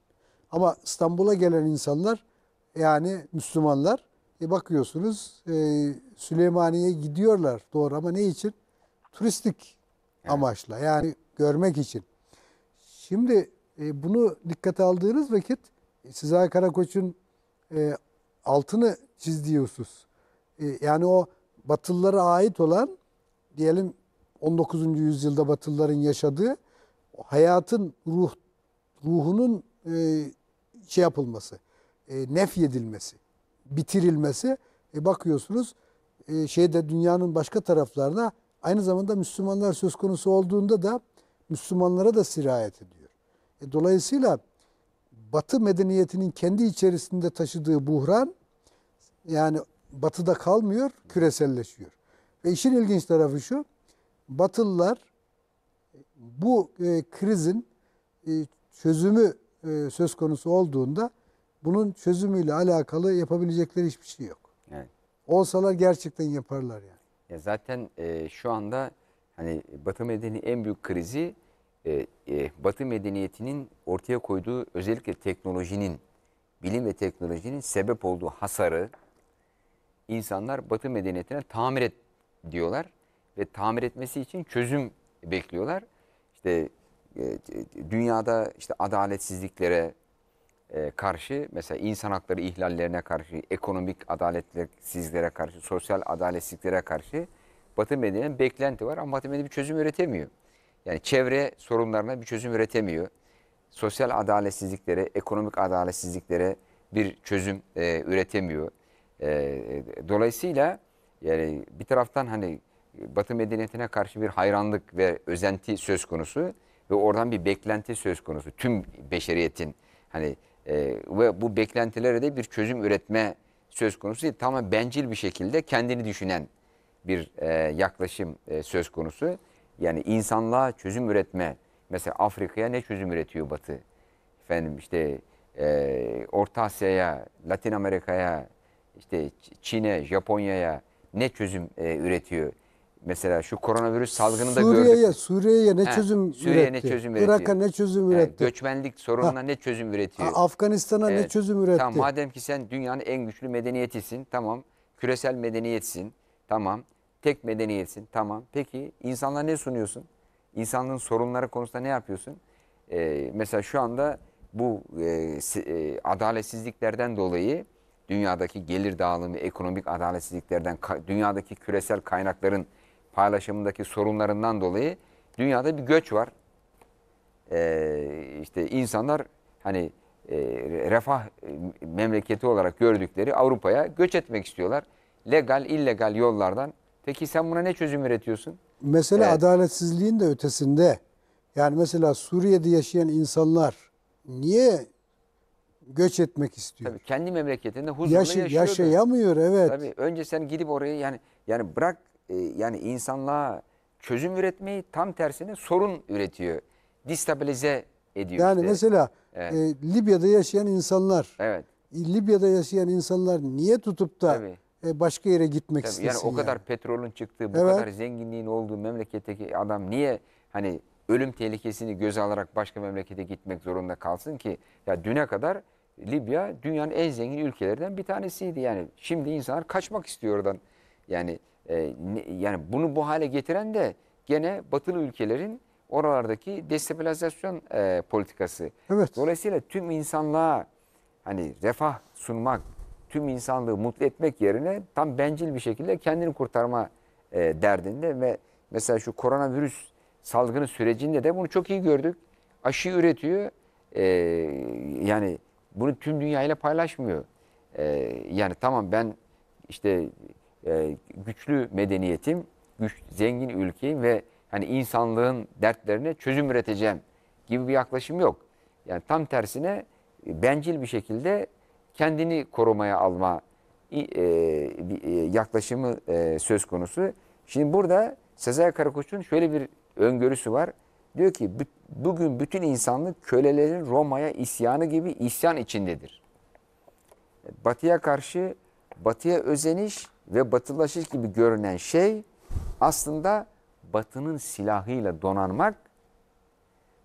Ama İstanbul'a gelen insanlar yani Müslümanlar e bakıyorsunuz e, Süleymaniye'ye gidiyorlar doğru ama ne için? Turistik evet. amaçla yani görmek için. Şimdi e, bunu dikkate aldığınız vakit e, Sezai Karakoç'un e, altını çizdiği husus. E, yani o Batılılara ait olan diyelim 19. yüzyılda Batılıların yaşadığı hayatın ruh ruhunun e, şey yapılması, e, nef yedilmesi, bitirilmesi. E, bakıyorsunuz e, şeyde dünyanın başka taraflarına aynı zamanda Müslümanlar söz konusu olduğunda da Müslümanlara da sirayet ediyor. E, dolayısıyla Batı medeniyetinin kendi içerisinde taşıdığı buhran yani Batı'da kalmıyor, küreselleşiyor. Ve işin ilginç tarafı şu, Batılılar bu e, krizin e, çözümü e, söz konusu olduğunda bunun çözümüyle alakalı yapabilecekleri hiçbir şey yok. Evet. Olsalar gerçekten yaparlar yani. Ya zaten e, şu anda hani Batı medeni en büyük krizi e, e, Batı medeniyetinin ortaya koyduğu özellikle teknolojinin, bilim ve teknolojinin sebep olduğu hasarı insanlar Batı medeniyetine tamir et diyorlar ve tamir etmesi için çözüm bekliyorlar. İşte e, e, dünyada işte adaletsizliklere e, karşı mesela insan hakları ihlallerine karşı, ekonomik adaletsizliklere karşı, sosyal adaletsizliklere karşı Batı medyanın beklenti var ama Batı medya bir çözüm üretemiyor. Yani çevre sorunlarına bir çözüm üretemiyor. Sosyal adaletsizliklere, ekonomik adaletsizliklere bir çözüm e, üretemiyor. E, dolayısıyla yani bir taraftan hani Batı medeniyetine karşı bir hayranlık ve özenti söz konusu ve oradan bir beklenti söz konusu. Tüm beşeriyetin hani e, ve bu beklentilere de bir çözüm üretme söz konusu değil. Tamamen bencil bir şekilde kendini düşünen bir e, yaklaşım e, söz konusu. Yani insanlığa çözüm üretme. Mesela Afrika'ya ne çözüm üretiyor Batı? Efendim işte e, Orta Asya'ya, Latin Amerika'ya, işte Çin'e, Japonya'ya ne çözüm e, üretiyor? Mesela şu koronavirüs salgını da gördük. Suriye'ye Suriye'ye ne, çözüm Suriye'ye ne çözüm üretti Irak'a ne çözüm üretti? göçmenlik sorununa Ha. ne çözüm üretiyor? Afganistan'a ne çözüm üretti? Tamam madem ki sen dünyanın en güçlü medeniyetisin tamam. Küresel medeniyetsin tamam. Tek medeniyetsin tamam. Peki insanlara ne sunuyorsun? İnsanlığın sorunları konusunda ne yapıyorsun? Ee, mesela şu anda bu e, e, adaletsizliklerden dolayı dünyadaki gelir dağılımı, ekonomik adaletsizliklerden, dünyadaki küresel kaynakların paylaşımındaki sorunlarından dolayı dünyada bir göç var. Ee, işte insanlar hani e, refah e, memleketi olarak gördükleri Avrupa'ya göç etmek istiyorlar. Legal, illegal yollardan. Peki sen buna ne çözüm üretiyorsun? Mesela evet. adaletsizliğin de ötesinde. Yani mesela Suriye'de yaşayan insanlar niye göç etmek istiyor? Tabii kendi memleketinde huzurla Yaşı, yaşıyor. Yaşayamıyor evet. Tabii önce sen gidip orayı yani yani bırak ee, yani insanlığa çözüm üretmeyi tam tersine sorun üretiyor. Distabilize ediyor. Yani işte. mesela evet. e, Libya'da yaşayan insanlar, evet. E, Libya'da yaşayan insanlar niye tutup da E, başka yere gitmek Tabii, istesin? Yani o kadar yani. petrolün çıktığı, bu evet. kadar zenginliğin olduğu memleketteki adam niye hani ölüm tehlikesini göze alarak başka memlekete gitmek zorunda kalsın ki? Ya düne kadar Libya dünyanın en zengin ülkelerden bir tanesiydi. Yani şimdi insanlar kaçmak istiyor oradan. Yani ee, yani bunu bu hale getiren de gene batılı ülkelerin oralardaki destabilizasyon e, politikası. Evet. Dolayısıyla tüm insanlığa hani refah sunmak, tüm insanlığı mutlu etmek yerine tam bencil bir şekilde kendini kurtarma e, derdinde ve mesela şu koronavirüs salgını sürecinde de bunu çok iyi gördük. Aşı üretiyor. E, yani bunu tüm dünyayla paylaşmıyor. E, yani tamam ben işte ee, güçlü medeniyetim, güç, zengin ülkeyim ve hani insanlığın dertlerine çözüm üreteceğim gibi bir yaklaşım yok. Yani tam tersine e, bencil bir şekilde kendini korumaya alma e, e, yaklaşımı e, söz konusu. Şimdi burada Sezai Karakoç'un şöyle bir öngörüsü var. Diyor ki bugün bütün insanlık kölelerin Roma'ya isyanı gibi isyan içindedir. Batıya karşı batıya özeniş ve batılaşış gibi görünen şey aslında batının silahıyla donanmak,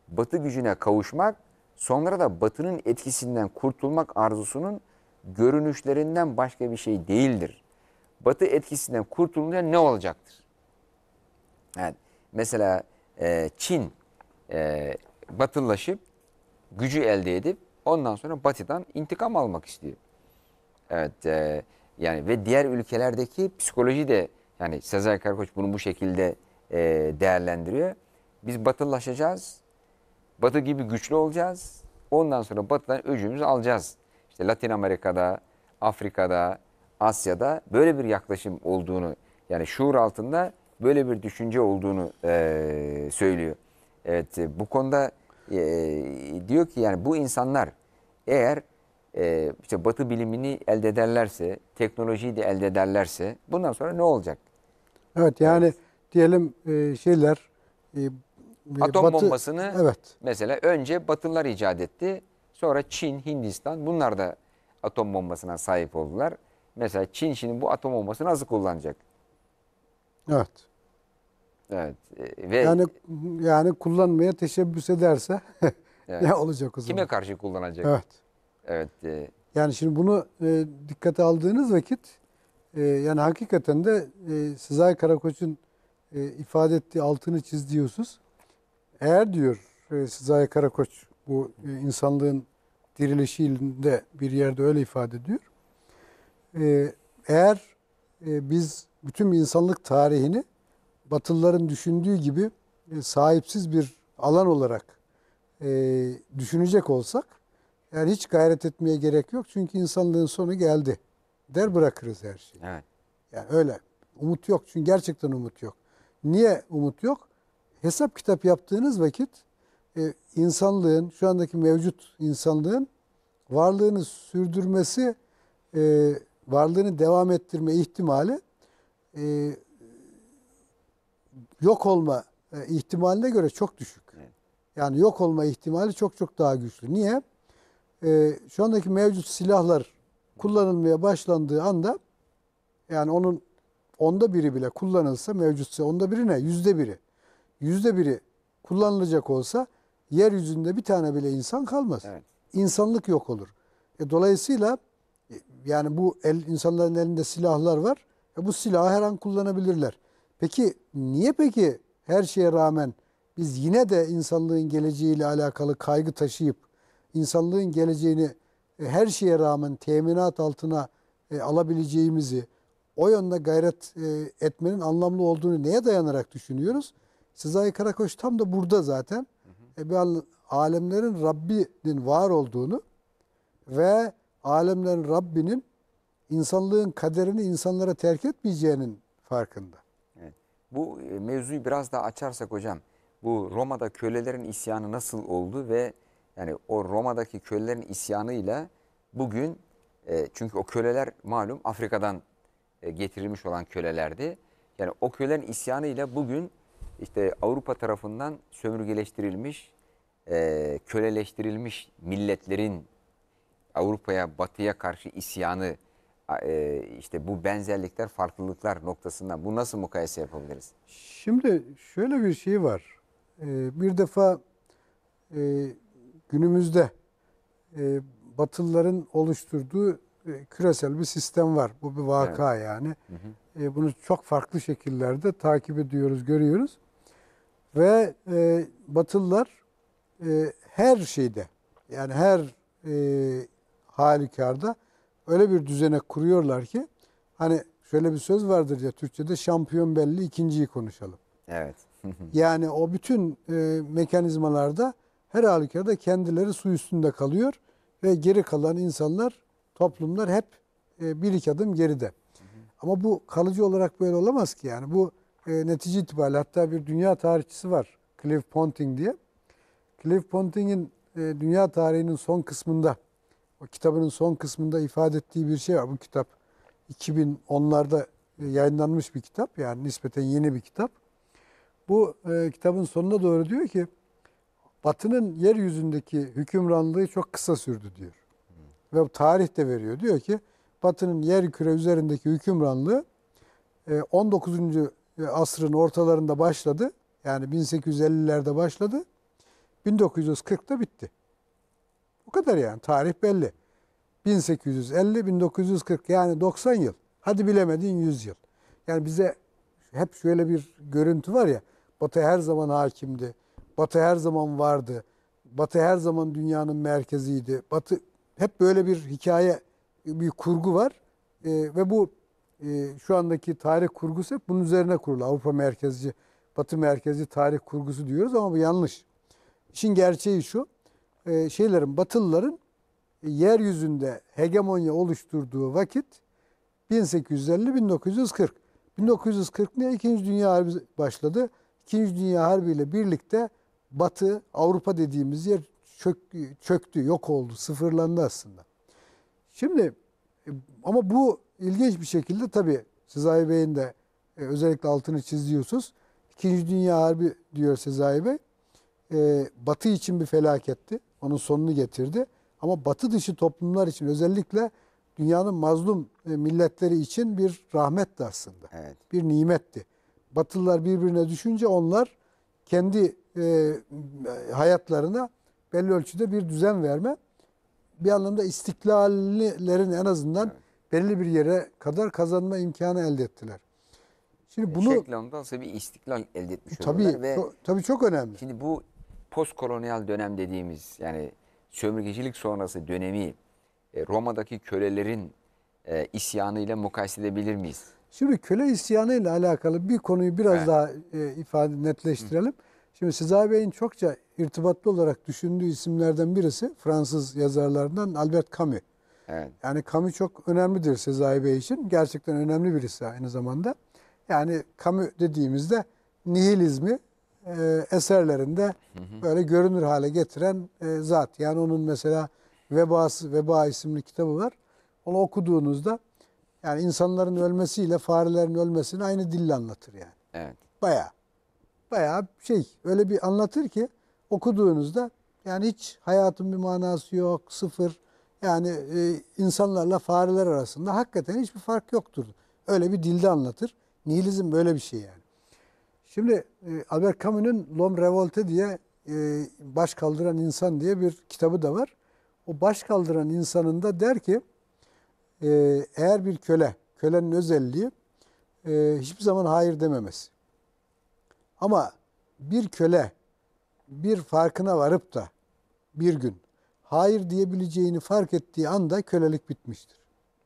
batı gücüne kavuşmak, sonra da batının etkisinden kurtulmak arzusunun görünüşlerinden başka bir şey değildir. Batı etkisinden kurtulunca ne olacaktır? Yani mesela e, Çin e, batıllaşıp gücü elde edip ondan sonra batıdan intikam almak istiyor. Evet, e, yani ve diğer ülkelerdeki psikoloji de yani Sezai Karakoç bunu bu şekilde e, değerlendiriyor. Biz batılılaşacağız, Batı gibi güçlü olacağız. Ondan sonra batıdan öcümüzü alacağız. İşte Latin Amerika'da, Afrika'da, Asya'da böyle bir yaklaşım olduğunu yani şuur altında böyle bir düşünce olduğunu e, söylüyor. Evet bu konuda e, diyor ki yani bu insanlar eğer e, işte batı bilimini elde ederlerse, teknolojiyi de elde ederlerse bundan sonra ne olacak? Evet yani evet. diyelim e, şeyler e, e, atom batı, bombasını evet. mesela önce Batılılar icat etti. Sonra Çin, Hindistan bunlar da atom bombasına sahip oldular. Mesela Çin şimdi bu atom bombasını nasıl kullanacak? Evet. Evet. E, ve yani yani kullanmaya teşebbüs ederse <laughs> evet. ne olacak o zaman? Kime karşı kullanacak? Evet. Evet. E, yani şimdi bunu e, dikkate aldığınız vakit e, yani hakikaten de e, Sezai Karakoç'un e, ifade ettiği altını çizdiği husus eğer diyor e, Sezai Karakoç bu e, insanlığın dirilişinde bir yerde öyle ifade ediyor. E, eğer e, biz bütün insanlık tarihini Batılıların düşündüğü gibi e, sahipsiz bir alan olarak e, düşünecek olsak yani hiç gayret etmeye gerek yok çünkü insanlığın sonu geldi. Der bırakırız her şeyi. Evet. Yani öyle. Umut yok çünkü gerçekten umut yok. Niye umut yok? Hesap kitap yaptığınız vakit e, insanlığın, şu andaki mevcut insanlığın varlığını sürdürmesi, e, varlığını devam ettirme ihtimali e, yok olma e, ihtimaline göre çok düşük. Yani yok olma ihtimali çok çok daha güçlü. Niye? e, şu andaki mevcut silahlar kullanılmaya başlandığı anda yani onun onda biri bile kullanılsa mevcutsa onda biri ne? Yüzde biri. Yüzde biri kullanılacak olsa yeryüzünde bir tane bile insan kalmaz. Evet. İnsanlık yok olur. E, dolayısıyla e, yani bu el, insanların elinde silahlar var. E, bu silahı her an kullanabilirler. Peki niye peki her şeye rağmen biz yine de insanlığın geleceğiyle alakalı kaygı taşıyıp insanlığın geleceğini e, her şeye rağmen teminat altına e, alabileceğimizi o yönde gayret e, etmenin anlamlı olduğunu neye dayanarak düşünüyoruz? Sezai Karakoç tam da burada zaten Bir hı. alemlerin Rabbinin var olduğunu ve alemlerin Rabbinin insanlığın kaderini insanlara terk etmeyeceğinin farkında. Evet. Bu mevzuyu biraz daha açarsak hocam, bu Roma'da kölelerin isyanı nasıl oldu ve yani o Roma'daki kölelerin isyanıyla bugün e, çünkü o köleler malum Afrika'dan e, getirilmiş olan kölelerdi. Yani o kölelerin isyanıyla bugün işte Avrupa tarafından sömürgeleştirilmiş, e, köleleştirilmiş milletlerin Avrupa'ya, Batı'ya karşı isyanı e, işte bu benzerlikler, farklılıklar noktasından bu nasıl mukayese yapabiliriz? Şimdi şöyle bir şey var. Ee, bir defa e, günümüzde e, Batılıların oluşturduğu e, küresel bir sistem var. Bu bir vaka evet. yani. Hı hı. E, bunu çok farklı şekillerde takip ediyoruz, görüyoruz. Ve e, Batılılar e, her şeyde yani her e, halükarda öyle bir düzene kuruyorlar ki hani şöyle bir söz vardır ya Türkçe'de şampiyon belli ikinciyi konuşalım. Evet. <laughs> yani o bütün e, mekanizmalarda her halükarda kendileri su üstünde kalıyor ve geri kalan insanlar, toplumlar hep e, bir iki adım geride. Ama bu kalıcı olarak böyle olamaz ki. Yani bu e, netice itibariyle hatta bir dünya tarihçisi var. Cliff Ponting diye. Cliff Ponting'in e, dünya tarihinin son kısmında, o kitabının son kısmında ifade ettiği bir şey var. Bu kitap 2010'larda e, yayınlanmış bir kitap. Yani nispeten yeni bir kitap. Bu e, kitabın sonuna doğru diyor ki, Batı'nın yeryüzündeki hükümranlığı çok kısa sürdü diyor. Ve tarih de veriyor. Diyor ki Batı'nın yer küre üzerindeki hükümranlığı 19. E, asrın ortalarında başladı. Yani 1850'lerde başladı. 1940'ta bitti. Bu kadar yani tarih belli. 1850-1940 yani 90 yıl. Hadi bilemedin 100 yıl. Yani bize hep şöyle bir görüntü var ya Batı her zaman hakimdi. Batı her zaman vardı. Batı her zaman dünyanın merkeziydi. Batı hep böyle bir hikaye, bir kurgu var. E, ve bu e, şu andaki tarih kurgusu hep bunun üzerine kurulu. Avrupa merkezci, Batı merkezci tarih kurgusu diyoruz ama bu yanlış. İşin gerçeği şu. E, şeylerin, Batılıların e, yeryüzünde hegemonya oluşturduğu vakit 1850-1940. 1940 ne? İkinci Dünya Harbi başladı. İkinci Dünya Harbi ile birlikte Batı, Avrupa dediğimiz yer çök, çöktü, yok oldu, sıfırlandı aslında. Şimdi e, ama bu ilginç bir şekilde tabii Sezai Bey'in de e, özellikle altını çiziyorsunuz. İkinci Dünya Harbi diyor Sezai Bey. E, batı için bir felaketti. Onun sonunu getirdi. Ama batı dışı toplumlar için özellikle dünyanın mazlum e, milletleri için bir rahmetti aslında. Evet. Bir nimetti. Batılılar birbirine düşünce onlar kendi e, hayatlarına belli ölçüde bir düzen verme. Bir anlamda istiklallerin en azından evet. belli bir yere kadar kazanma imkanı elde ettiler. Şimdi e, bunu Şeklandansa bir istiklal elde etmiş e, tabii, ve çok, tabii çok önemli. Şimdi bu postkolonyal dönem dediğimiz yani sömürgecilik sonrası dönemi e, Roma'daki kölelerin e, isyanıyla mukayese edebilir miyiz? Şimdi köle isyanıyla alakalı bir konuyu biraz evet. daha e, ifade netleştirelim. Hı. Şimdi Sezai Bey'in çokça irtibatlı olarak düşündüğü isimlerden birisi Fransız yazarlarından Albert Camus. Evet. Yani Camus çok önemlidir Sezai Bey için. Gerçekten önemli birisi aynı zamanda. Yani Camus dediğimizde nihilizmi e, eserlerinde hı hı. böyle görünür hale getiren e, zat. Yani onun mesela Vebası, Veba isimli kitabı var. Onu okuduğunuzda yani insanların ölmesiyle farelerin ölmesini aynı dille anlatır yani. Evet. Bayağı bayağı şey öyle bir anlatır ki okuduğunuzda yani hiç hayatın bir manası yok, sıfır. Yani e, insanlarla fareler arasında hakikaten hiçbir fark yoktur. Öyle bir dilde anlatır. Nihilizm böyle bir şey yani. Şimdi e, Albert Camus'un L'Homme Revolte diye e, baş kaldıran insan diye bir kitabı da var. O baş kaldıran insanın da der ki e, eğer bir köle, kölenin özelliği e, hiçbir zaman hayır dememesi. Ama bir köle bir farkına varıp da bir gün hayır diyebileceğini fark ettiği anda kölelik bitmiştir.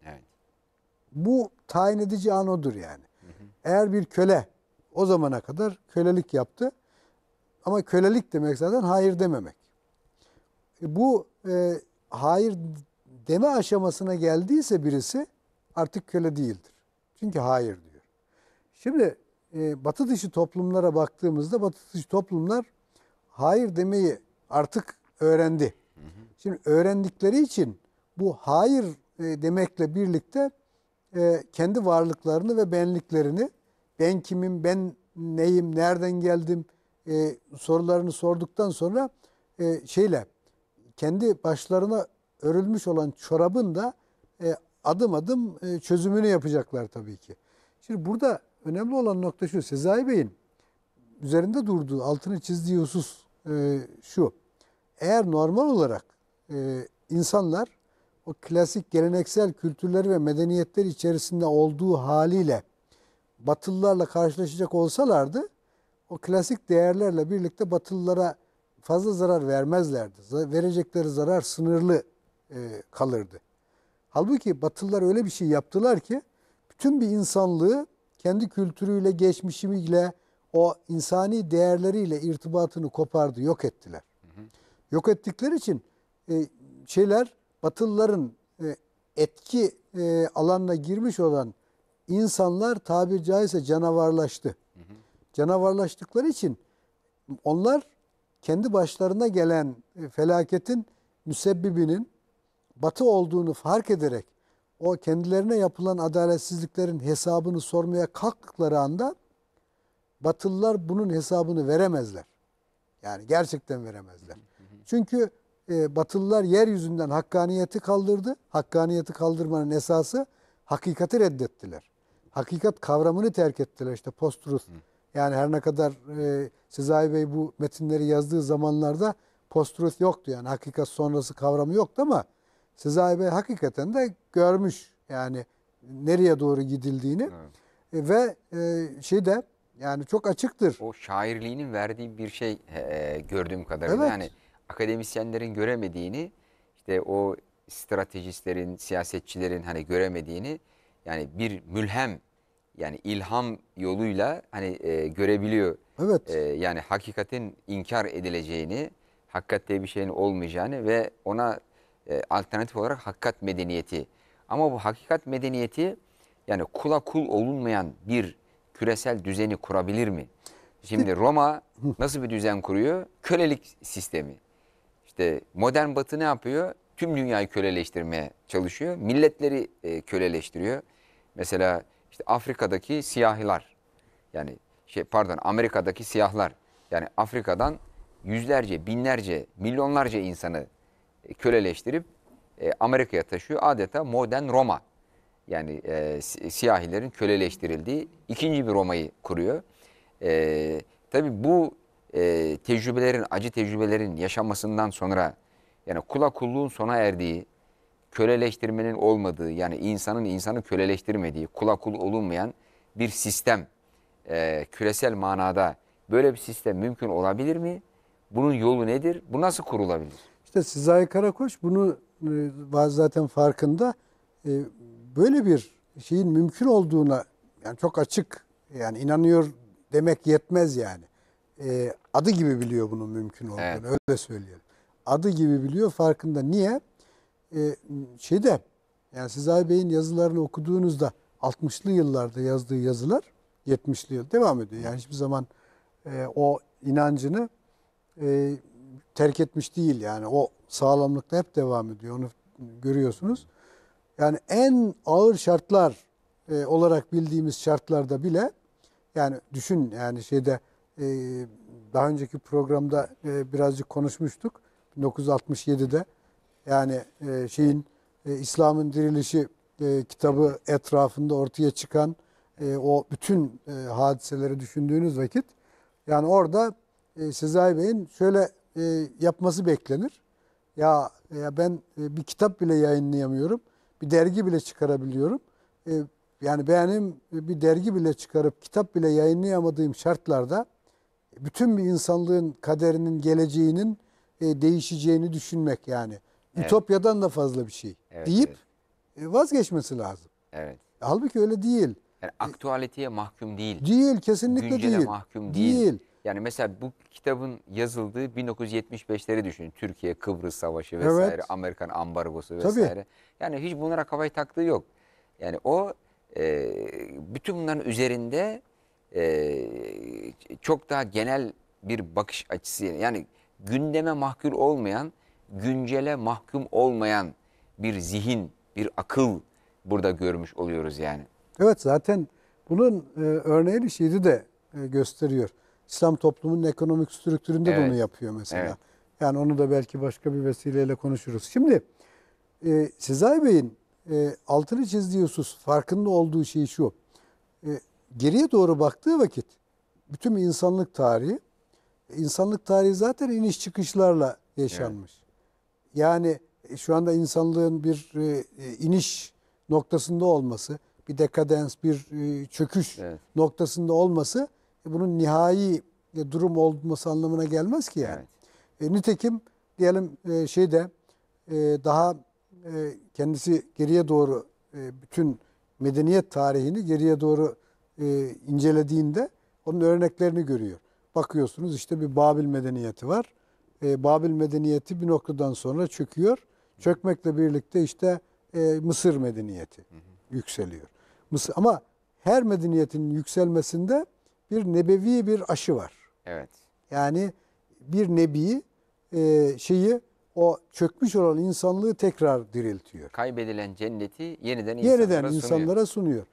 Evet. Bu tayin edici an odur yani. Hı hı. Eğer bir köle o zamana kadar kölelik yaptı ama kölelik demek zaten hayır dememek. E, bu e, hayır deme aşamasına geldiyse birisi artık köle değildir. Çünkü hayır diyor. Şimdi e, batı dışı toplumlara baktığımızda batı dışı toplumlar hayır demeyi artık öğrendi. Hı hı. Şimdi öğrendikleri için bu hayır e, demekle birlikte e, kendi varlıklarını ve benliklerini ben kimim, ben neyim, nereden geldim e, sorularını sorduktan sonra e, şeyle kendi başlarına örülmüş olan çorabın da e, adım adım e, çözümünü yapacaklar tabii ki. Şimdi burada Önemli olan nokta şu. Sezai Bey'in üzerinde durduğu, altını çizdiği husus e, şu. Eğer normal olarak e, insanlar o klasik geleneksel kültürleri ve medeniyetler içerisinde olduğu haliyle Batılılarla karşılaşacak olsalardı o klasik değerlerle birlikte Batılılara fazla zarar vermezlerdi. Verecekleri zarar sınırlı e, kalırdı. Halbuki Batılılar öyle bir şey yaptılar ki bütün bir insanlığı kendi kültürüyle, geçmişimiyle o insani değerleriyle irtibatını kopardı, yok ettiler. Hı hı. Yok ettikleri için e, şeyler Batılıların e, etki e, alanına girmiş olan insanlar tabir caizse canavarlaştı. Hı hı. Canavarlaştıkları için onlar kendi başlarına gelen e, felaketin müsebbibinin batı olduğunu fark ederek o kendilerine yapılan adaletsizliklerin hesabını sormaya kalktıkları anda Batılılar bunun hesabını veremezler. Yani gerçekten veremezler. Çünkü e, Batılılar yeryüzünden hakkaniyeti kaldırdı. Hakkaniyeti kaldırmanın esası hakikati reddettiler. Hakikat kavramını terk ettiler işte post-truth. Yani her ne kadar e, Sezai Bey bu metinleri yazdığı zamanlarda post-truth yoktu. Yani hakikat sonrası kavramı yoktu ama Sezai Bey hakikaten de görmüş yani nereye doğru gidildiğini. Evet. E, ve e, şey de yani çok açıktır. O şairliğinin verdiği bir şey e, gördüğüm kadarıyla evet. yani akademisyenlerin göremediğini işte o stratejistlerin, siyasetçilerin hani göremediğini yani bir mülhem yani ilham yoluyla hani e, görebiliyor. Evet. E, yani hakikatin inkar edileceğini, hakikatte bir şeyin olmayacağını ve ona e, alternatif olarak hakikat medeniyeti. Ama bu hakikat medeniyeti yani kula kul olunmayan bir küresel düzeni kurabilir mi? Şimdi Roma nasıl bir düzen kuruyor? Kölelik sistemi. İşte modern batı ne yapıyor? Tüm dünyayı köleleştirmeye çalışıyor. Milletleri e, köleleştiriyor. Mesela işte Afrika'daki siyahlar, yani şey pardon Amerika'daki siyahlar yani Afrika'dan yüzlerce, binlerce, milyonlarca insanı köleleştirip e, Amerika'ya taşıyor. Adeta modern Roma yani e, siyahilerin köleleştirildiği ikinci bir Roma'yı kuruyor. E, Tabi bu e, tecrübelerin, acı tecrübelerin yaşanmasından sonra yani kula kulluğun sona erdiği, köleleştirmenin olmadığı yani insanın insanı köleleştirmediği, kula kul olunmayan bir sistem e, küresel manada böyle bir sistem mümkün olabilir mi? Bunun yolu nedir? Bu nasıl kurulabilir? İşte Sezai Karakoç bunu e, zaten farkında e, böyle bir şeyin mümkün olduğuna yani çok açık yani inanıyor demek yetmez yani. E, adı gibi biliyor bunun mümkün olduğunu evet. öyle söyleyelim. Adı gibi biliyor farkında. Niye? Şeyde yani Sezai Bey'in yazılarını okuduğunuzda 60'lı yıllarda yazdığı yazılar 70'li yıl devam ediyor. Yani hiçbir zaman o inancını terk etmiş değil yani o sağlamlıkta hep devam ediyor onu görüyorsunuz. Yani en ağır şartlar e, olarak bildiğimiz şartlarda bile yani düşün yani şeyde e, daha önceki programda e, birazcık konuşmuştuk 1967'de yani e, şeyin e, İslam'ın dirilişi e, kitabı etrafında ortaya çıkan e, o bütün e, hadiseleri düşündüğünüz vakit yani orada e, Sezai Bey'in şöyle e, yapması beklenir. Ya, ya e, ben e, bir kitap bile yayınlayamıyorum. Bir dergi bile çıkarabiliyorum. E, yani benim bir dergi bile çıkarıp kitap bile yayınlayamadığım şartlarda bütün bir insanlığın kaderinin, geleceğinin e, değişeceğini düşünmek yani. Evet. Ütopyadan da fazla bir şey evet, deyip evet. E, vazgeçmesi lazım. Evet. Halbuki öyle değil. Yani aktualiteye mahkum değil. Değil, kesinlikle Güncele değil. mahkum değil. Değil. Yani mesela bu kitabın yazıldığı 1975'leri düşünün. Türkiye, Kıbrıs Savaşı vesaire, evet. Amerikan ambargosu vesaire. Tabii. Yani hiç bunlara kafayı taktığı yok. Yani o e, bütün bunların üzerinde e, çok daha genel bir bakış açısı yani gündeme mahkum olmayan, güncele mahkum olmayan bir zihin, bir akıl burada görmüş oluyoruz yani. Evet zaten bunun e, örneğini şiiri de e, gösteriyor. İslam toplumunun ekonomik strüktüründe evet. de onu yapıyor mesela. Evet. Yani onu da belki başka bir vesileyle konuşuruz. Şimdi e, Sezai Bey'in e, altını çizdiği husus, farkında olduğu şey şu. E, geriye doğru baktığı vakit bütün insanlık tarihi, insanlık tarihi zaten iniş çıkışlarla yaşanmış. Evet. Yani e, şu anda insanlığın bir e, e iniş noktasında olması, bir dekadens, bir e, çöküş evet. noktasında olması e, bunun nihai e, durum olması anlamına gelmez ki yani. Evet. E, nitekim diyelim e, şeyde e, daha e, kendisi geriye doğru e, bütün medeniyet tarihini geriye doğru e, incelediğinde onun örneklerini görüyor. Bakıyorsunuz işte bir Babil medeniyeti var. E, Babil medeniyeti bir noktadan sonra çöküyor. Çökmekle birlikte işte e, Mısır medeniyeti hı hı. yükseliyor. Mısır ama her medeniyetin yükselmesinde bir nebevi bir aşı var. Evet. Yani bir nebi e, şeyi o çökmüş olan insanlığı tekrar diriltiyor. Kaybedilen cenneti yeniden, yeniden insanlara, insanlara sunuyor.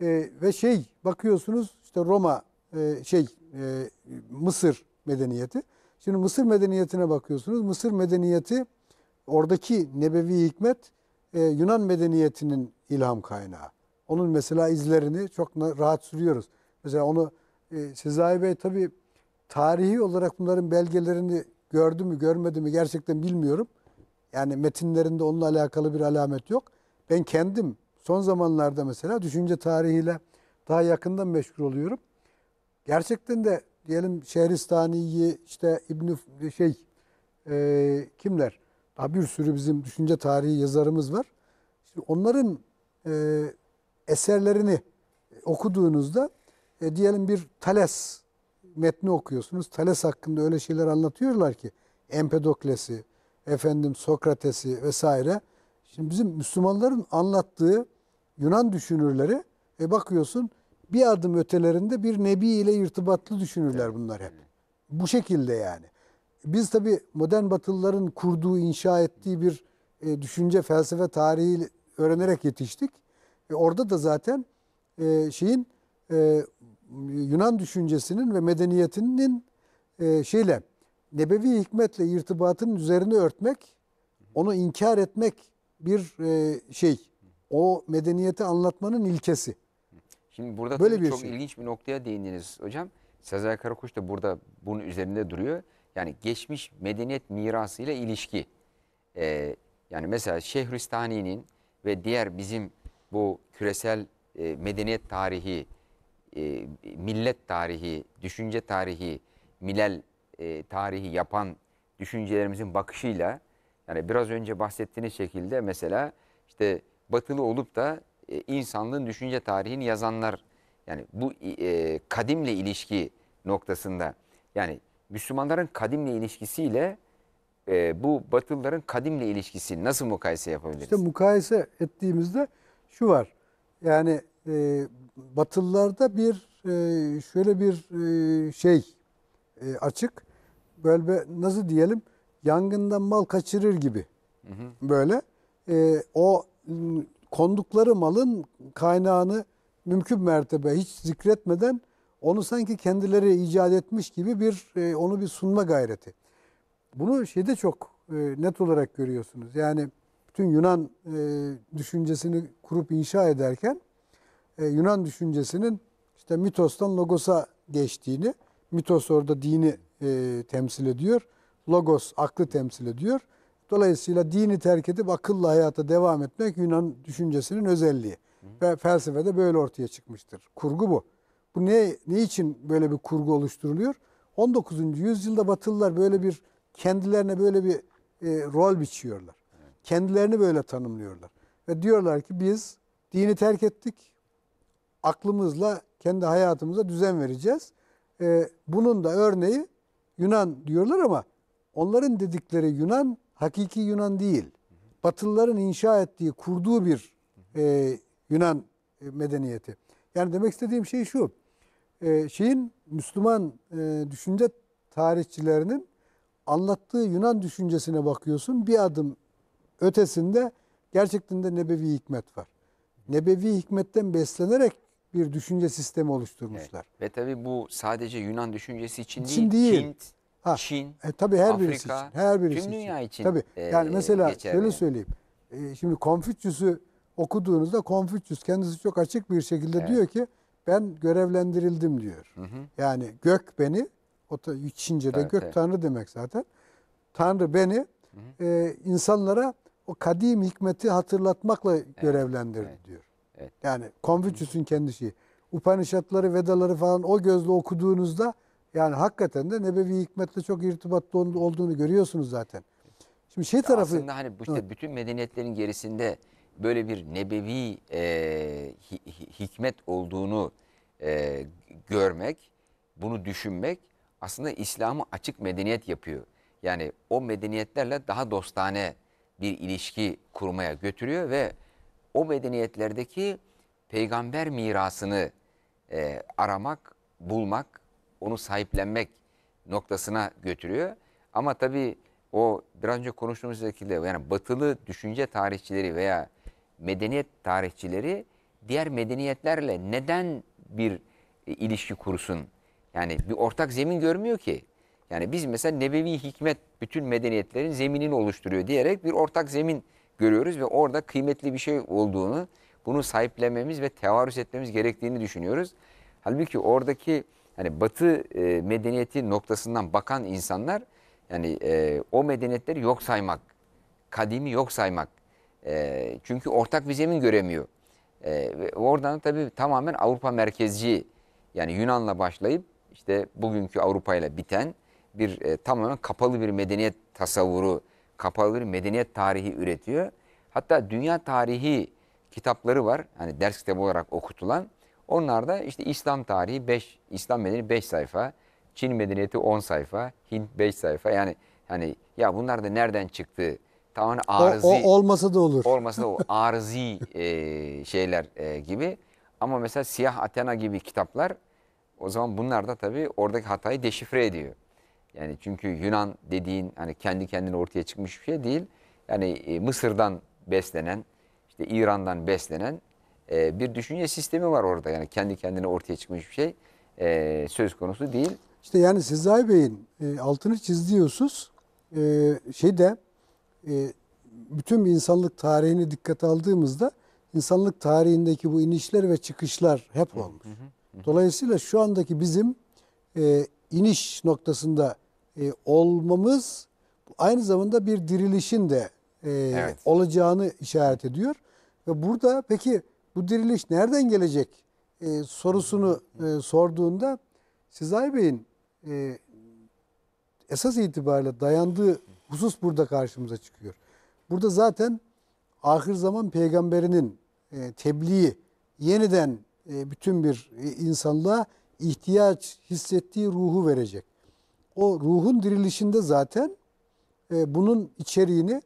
E, ve şey bakıyorsunuz işte Roma e, şey Mısır medeniyeti. Şimdi Mısır medeniyetine bakıyorsunuz. Mısır medeniyeti oradaki nebevi hikmet Yunan medeniyetinin ilham kaynağı. Onun mesela izlerini çok rahat sürüyoruz. Mesela onu e, Sezai Bey tabi tarihi olarak bunların belgelerini gördü mü görmedi mi gerçekten bilmiyorum. Yani metinlerinde onunla alakalı bir alamet yok. Ben kendim son zamanlarda mesela düşünce tarihiyle daha yakından meşgul oluyorum. Gerçekten de diyelim Şehristani'yi işte İbn şey e, kimler? Daha bir sürü bizim düşünce tarihi yazarımız var. Şimdi onların e, eserlerini okuduğunuzda e, diyelim bir Thales metni okuyorsunuz. Thales hakkında öyle şeyler anlatıyorlar ki Empedokles'i, efendim Sokrates'i vesaire. Şimdi bizim Müslümanların anlattığı Yunan düşünürleri e bakıyorsun bir adım ötelerinde bir nebi ile irtibatlı düşünürler bunlar hep. Bu şekilde yani. Biz tabi modern batılıların kurduğu, inşa ettiği bir e, düşünce, felsefe tarihi öğrenerek yetiştik. E orada da zaten e, şeyin e, Yunan düşüncesinin ve medeniyetinin e, şeyle nebevi hikmetle irtibatının üzerine örtmek, onu inkar etmek bir e, şey. O medeniyeti anlatmanın ilkesi. Şimdi burada Böyle bir çok şey. ilginç bir noktaya değindiniz hocam. Sezai Karakuş da burada bunun üzerinde duruyor. Yani geçmiş medeniyet mirası ile ilişki. Ee, yani mesela Şehristani'nin ve diğer bizim bu küresel e, medeniyet tarihi e, millet tarihi, düşünce tarihi, milel e, tarihi yapan düşüncelerimizin bakışıyla yani biraz önce bahsettiğiniz şekilde mesela işte batılı olup da e, insanlığın düşünce tarihini yazanlar yani bu kadimle ilişki noktasında yani Müslümanların kadimle ilişkisiyle e, bu batılların kadimle ilişkisi nasıl mukayese yapabiliriz? İşte mukayese ettiğimizde şu var. Yani e, Batılılarda bir e, şöyle bir e, şey e, açık böyle nasıl diyelim yangından mal kaçırır gibi hı hı. böyle o kondukları malın kaynağını mümkün mertebe hiç zikretmeden onu sanki kendileri icat etmiş gibi bir onu bir sunma gayreti. Bunu şeyde çok net olarak görüyorsunuz. Yani bütün Yunan düşüncesini kurup inşa ederken e, Yunan düşüncesinin işte mitostan logosa geçtiğini, mitos orada dini e, temsil ediyor, logos aklı temsil ediyor. Dolayısıyla dini terk edip akıllı hayata devam etmek Yunan düşüncesinin özelliği. Hı. Ve felsefede böyle ortaya çıkmıştır. Kurgu bu. Bu ne, ne için böyle bir kurgu oluşturuluyor? 19. yüzyılda Batılılar böyle bir kendilerine böyle bir e, rol biçiyorlar. Evet. Kendilerini böyle tanımlıyorlar. Ve diyorlar ki biz dini terk ettik, aklımızla kendi hayatımıza düzen vereceğiz. E, bunun da örneği Yunan diyorlar ama onların dedikleri Yunan hakiki Yunan değil. Batılıların inşa ettiği, kurduğu bir e, Yunan e, medeniyeti. Yani demek istediğim şey şu. E, şeyin Müslüman e, düşünce tarihçilerinin anlattığı Yunan düşüncesine bakıyorsun. Bir adım ötesinde gerçekten de nebevi hikmet var. Nebevi hikmetten beslenerek bir düşünce sistemi oluşturmuşlar. Evet. Ve tabii bu sadece Yunan düşüncesi için değil, Çin değil. Hint, ha, Çin, e, tabii her Afrika, birisi için, her birisi tüm dünya için. için tabii. E, yani mesela geçerli. şöyle söyleyeyim. E, şimdi Konfüçyüs'ü okuduğunuzda Konfüçyüs kendisi çok açık bir şekilde evet. diyor ki ben görevlendirildim diyor. Hı hı. Yani gök beni, o da Çince'de evet, gök evet. tanrı demek zaten. Tanrı beni hı hı. E, insanlara o kadim hikmeti hatırlatmakla evet, görevlendirdi evet. diyor. Evet. Yani Konfüçyüs'ün kendisi, şeyi. Upanishadları, Vedaları falan o gözle okuduğunuzda yani hakikaten de nebevi hikmetle çok irtibatlı olduğunu görüyorsunuz zaten. Şimdi şey tarafı... Aslında hani işte bütün medeniyetlerin gerisinde böyle bir nebevi e, hikmet olduğunu e, görmek, bunu düşünmek aslında İslam'ı açık medeniyet yapıyor. Yani o medeniyetlerle daha dostane bir ilişki kurmaya götürüyor ve o medeniyetlerdeki peygamber mirasını e, aramak, bulmak, onu sahiplenmek noktasına götürüyor. Ama tabii o biraz önce konuştuğumuz şekilde yani batılı düşünce tarihçileri veya medeniyet tarihçileri diğer medeniyetlerle neden bir e, ilişki kursun? Yani bir ortak zemin görmüyor ki. Yani biz mesela nebevi hikmet bütün medeniyetlerin zeminini oluşturuyor diyerek bir ortak zemin görüyoruz ve orada kıymetli bir şey olduğunu, bunu sahiplenmemiz ve tevarüz etmemiz gerektiğini düşünüyoruz. Halbuki oradaki hani batı e, medeniyeti noktasından bakan insanlar yani e, o medeniyetleri yok saymak, kadimi yok saymak. E, çünkü ortak bir zemin göremiyor. E, ve oradan tabii tamamen Avrupa merkezci yani Yunan'la başlayıp işte bugünkü Avrupa ile biten bir e, tamamen kapalı bir medeniyet tasavvuru kapalı bir medeniyet tarihi üretiyor. Hatta dünya tarihi kitapları var. Hani ders kitabı olarak okutulan. Onlarda işte İslam tarihi 5, İslam medeni 5 sayfa, Çin medeniyeti 10 sayfa, Hint 5 sayfa. Yani hani ya bunlar da nereden çıktı? Tamamen arızi. O, o olmasa da olur. Olmasa da o <laughs> arızi e, şeyler e, gibi. Ama mesela Siyah Athena gibi kitaplar o zaman bunlar da tabii oradaki hatayı deşifre ediyor. Yani çünkü Yunan dediğin hani kendi kendine ortaya çıkmış bir şey değil. Yani e, Mısır'dan beslenen, işte İran'dan beslenen e, bir düşünce sistemi var orada. Yani kendi kendine ortaya çıkmış bir şey e, söz konusu değil. İşte yani Sezai Bey'in altını çizdiği husus e, şeyde bütün insanlık tarihini dikkate aldığımızda insanlık tarihindeki bu inişler ve çıkışlar hep olmuş. Dolayısıyla şu andaki bizim iniş noktasında e, olmamız aynı zamanda bir dirilişin de e, evet. olacağını işaret ediyor. Ve burada peki bu diriliş nereden gelecek e, sorusunu sorduğunda Sezai Bey'in esas itibariyle dayandığı husus burada karşımıza çıkıyor. Burada zaten ahir zaman peygamberinin tebliği yeniden bütün bir insanlığa ihtiyaç hissettiği ruhu verecek o ruhun dirilişinde zaten e, bunun içeriğini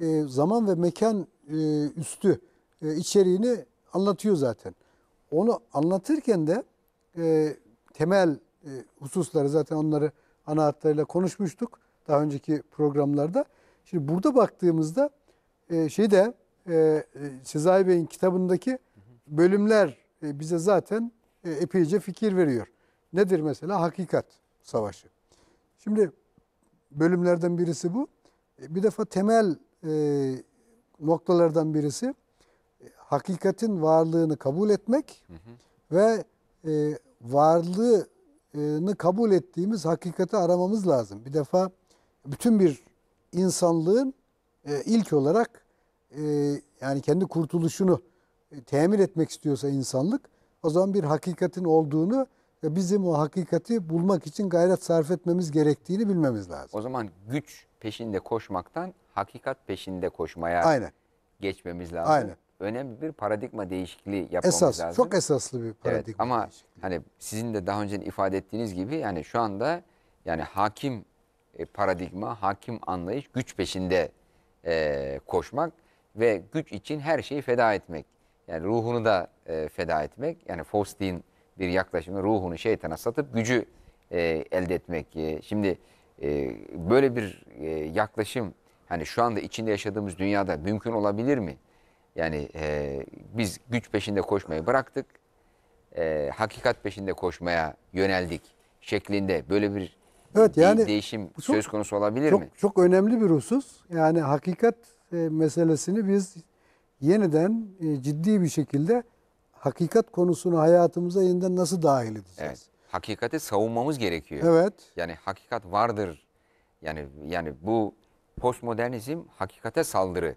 e, zaman ve mekan e, üstü e, içeriğini anlatıyor zaten. Onu anlatırken de e, temel e, hususları zaten onları ana hatlarıyla konuşmuştuk daha önceki programlarda. Şimdi burada baktığımızda e, de e, e, Sezai Bey'in kitabındaki bölümler e, bize zaten e, epeyce fikir veriyor. Nedir mesela? Hakikat savaşı. Şimdi bölümlerden birisi bu. E, bir defa temel e, noktalardan birisi e, hakikatin varlığını kabul etmek hı hı. ve e, varlığını kabul ettiğimiz hakikati aramamız lazım. Bir defa bütün bir insanlığın e, ilk olarak e, yani kendi kurtuluşunu e, temin etmek istiyorsa insanlık o zaman bir hakikatin olduğunu ve bizim o hakikati bulmak için gayret sarf etmemiz gerektiğini bilmemiz lazım. O zaman güç peşinde koşmaktan hakikat peşinde koşmaya Aynen. geçmemiz lazım. Aynen. Önemli bir paradigma değişikliği yapmamız Esas, lazım. Çok esaslı bir paradigma evet, ama değişikliği. hani sizin de daha önce ifade ettiğiniz gibi yani şu anda yani hakim e, paradigma, hakim anlayış güç peşinde e, koşmak ve güç için her şeyi feda etmek. Yani ruhunu da e, feda etmek. Yani Faustin bir yaklaşımı ruhunu şeytana satıp gücü e, elde etmek. E, şimdi e, böyle bir e, yaklaşım hani şu anda içinde yaşadığımız dünyada mümkün olabilir mi? Yani e, biz güç peşinde koşmayı bıraktık, e, hakikat peşinde koşmaya yöneldik şeklinde böyle bir evet, yani değişim çok, söz konusu olabilir çok, mi? Çok önemli bir husus. Yani hakikat e, meselesini biz yeniden e, ciddi bir şekilde hakikat konusunu hayatımıza yeniden nasıl dahil edeceğiz? Evet. Hakikati savunmamız gerekiyor. Evet. Yani hakikat vardır. Yani yani bu postmodernizm hakikate saldırı.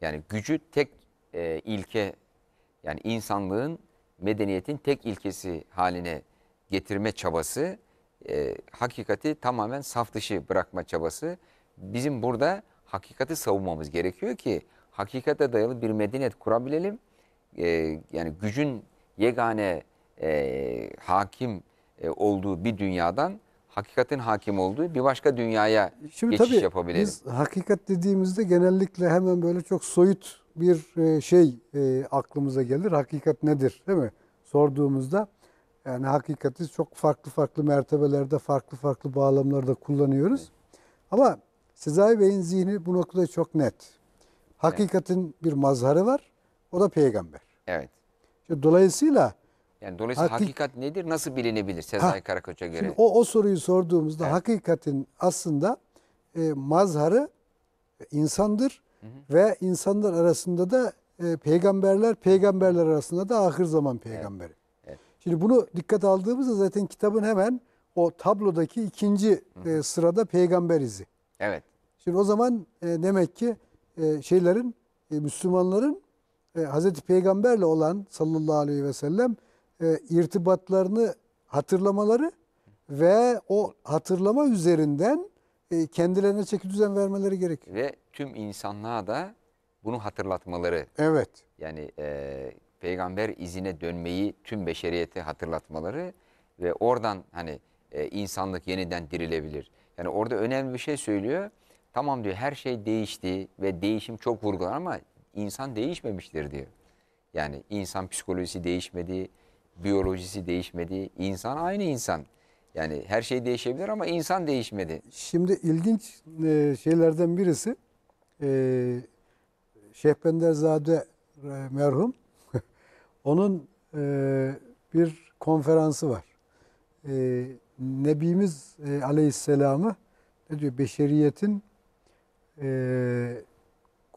Yani gücü tek e, ilke yani insanlığın medeniyetin tek ilkesi haline getirme çabası e, hakikati tamamen saf dışı bırakma çabası. Bizim burada hakikati savunmamız gerekiyor ki hakikate dayalı bir medeniyet kurabilelim e, yani gücün yegane e, hakim e, olduğu bir dünyadan hakikatin hakim olduğu bir başka dünyaya Şimdi geçiş tabii yapabilelim. Biz hakikat dediğimizde genellikle hemen böyle çok soyut bir e, şey e, aklımıza gelir. Hakikat nedir değil mi? Sorduğumuzda yani hakikati çok farklı farklı mertebelerde, farklı farklı bağlamlarda kullanıyoruz. Evet. Ama Sezai Bey'in zihni bu noktada çok net. Hakikatin evet. bir mazharı var o da peygamber. Evet. İşte dolayısıyla yani dolayısıyla hakik hakikat nedir? Nasıl bilinebilir Sezai Karakoç'a göre? Şimdi o, o soruyu sorduğumuzda evet. hakikatin aslında e, mazharı e, insandır hı hı. ve insanlar arasında da e, peygamberler, peygamberler arasında da ahir zaman peygamberi. Evet. Evet. Şimdi bunu dikkat aldığımızda zaten kitabın hemen o tablodaki ikinci E, sırada peygamber izi. Evet. Şimdi o zaman e, demek ki e, şeylerin e, Müslümanların e, Hazreti Peygamberle olan sallallahu aleyhi ve sellem e, irtibatlarını hatırlamaları ve o hatırlama üzerinden e, kendilerine çeki düzen vermeleri gerekiyor. Ve tüm insanlığa da bunu hatırlatmaları. Evet. Yani e, peygamber izine dönmeyi tüm beşeriyete hatırlatmaları ve oradan hani e, insanlık yeniden dirilebilir. Yani orada önemli bir şey söylüyor. Tamam diyor her şey değişti ve değişim çok vurgular ama insan değişmemiştir diyor. Yani insan psikolojisi değişmedi, biyolojisi değişmedi, İnsan aynı insan. Yani her şey değişebilir ama insan değişmedi. Şimdi ilginç e, şeylerden birisi e, Şeyh Benderzade e, merhum <laughs> onun bir konferansı var. Nebimiz Aleyhisselam'ı ne diyor? Beşeriyetin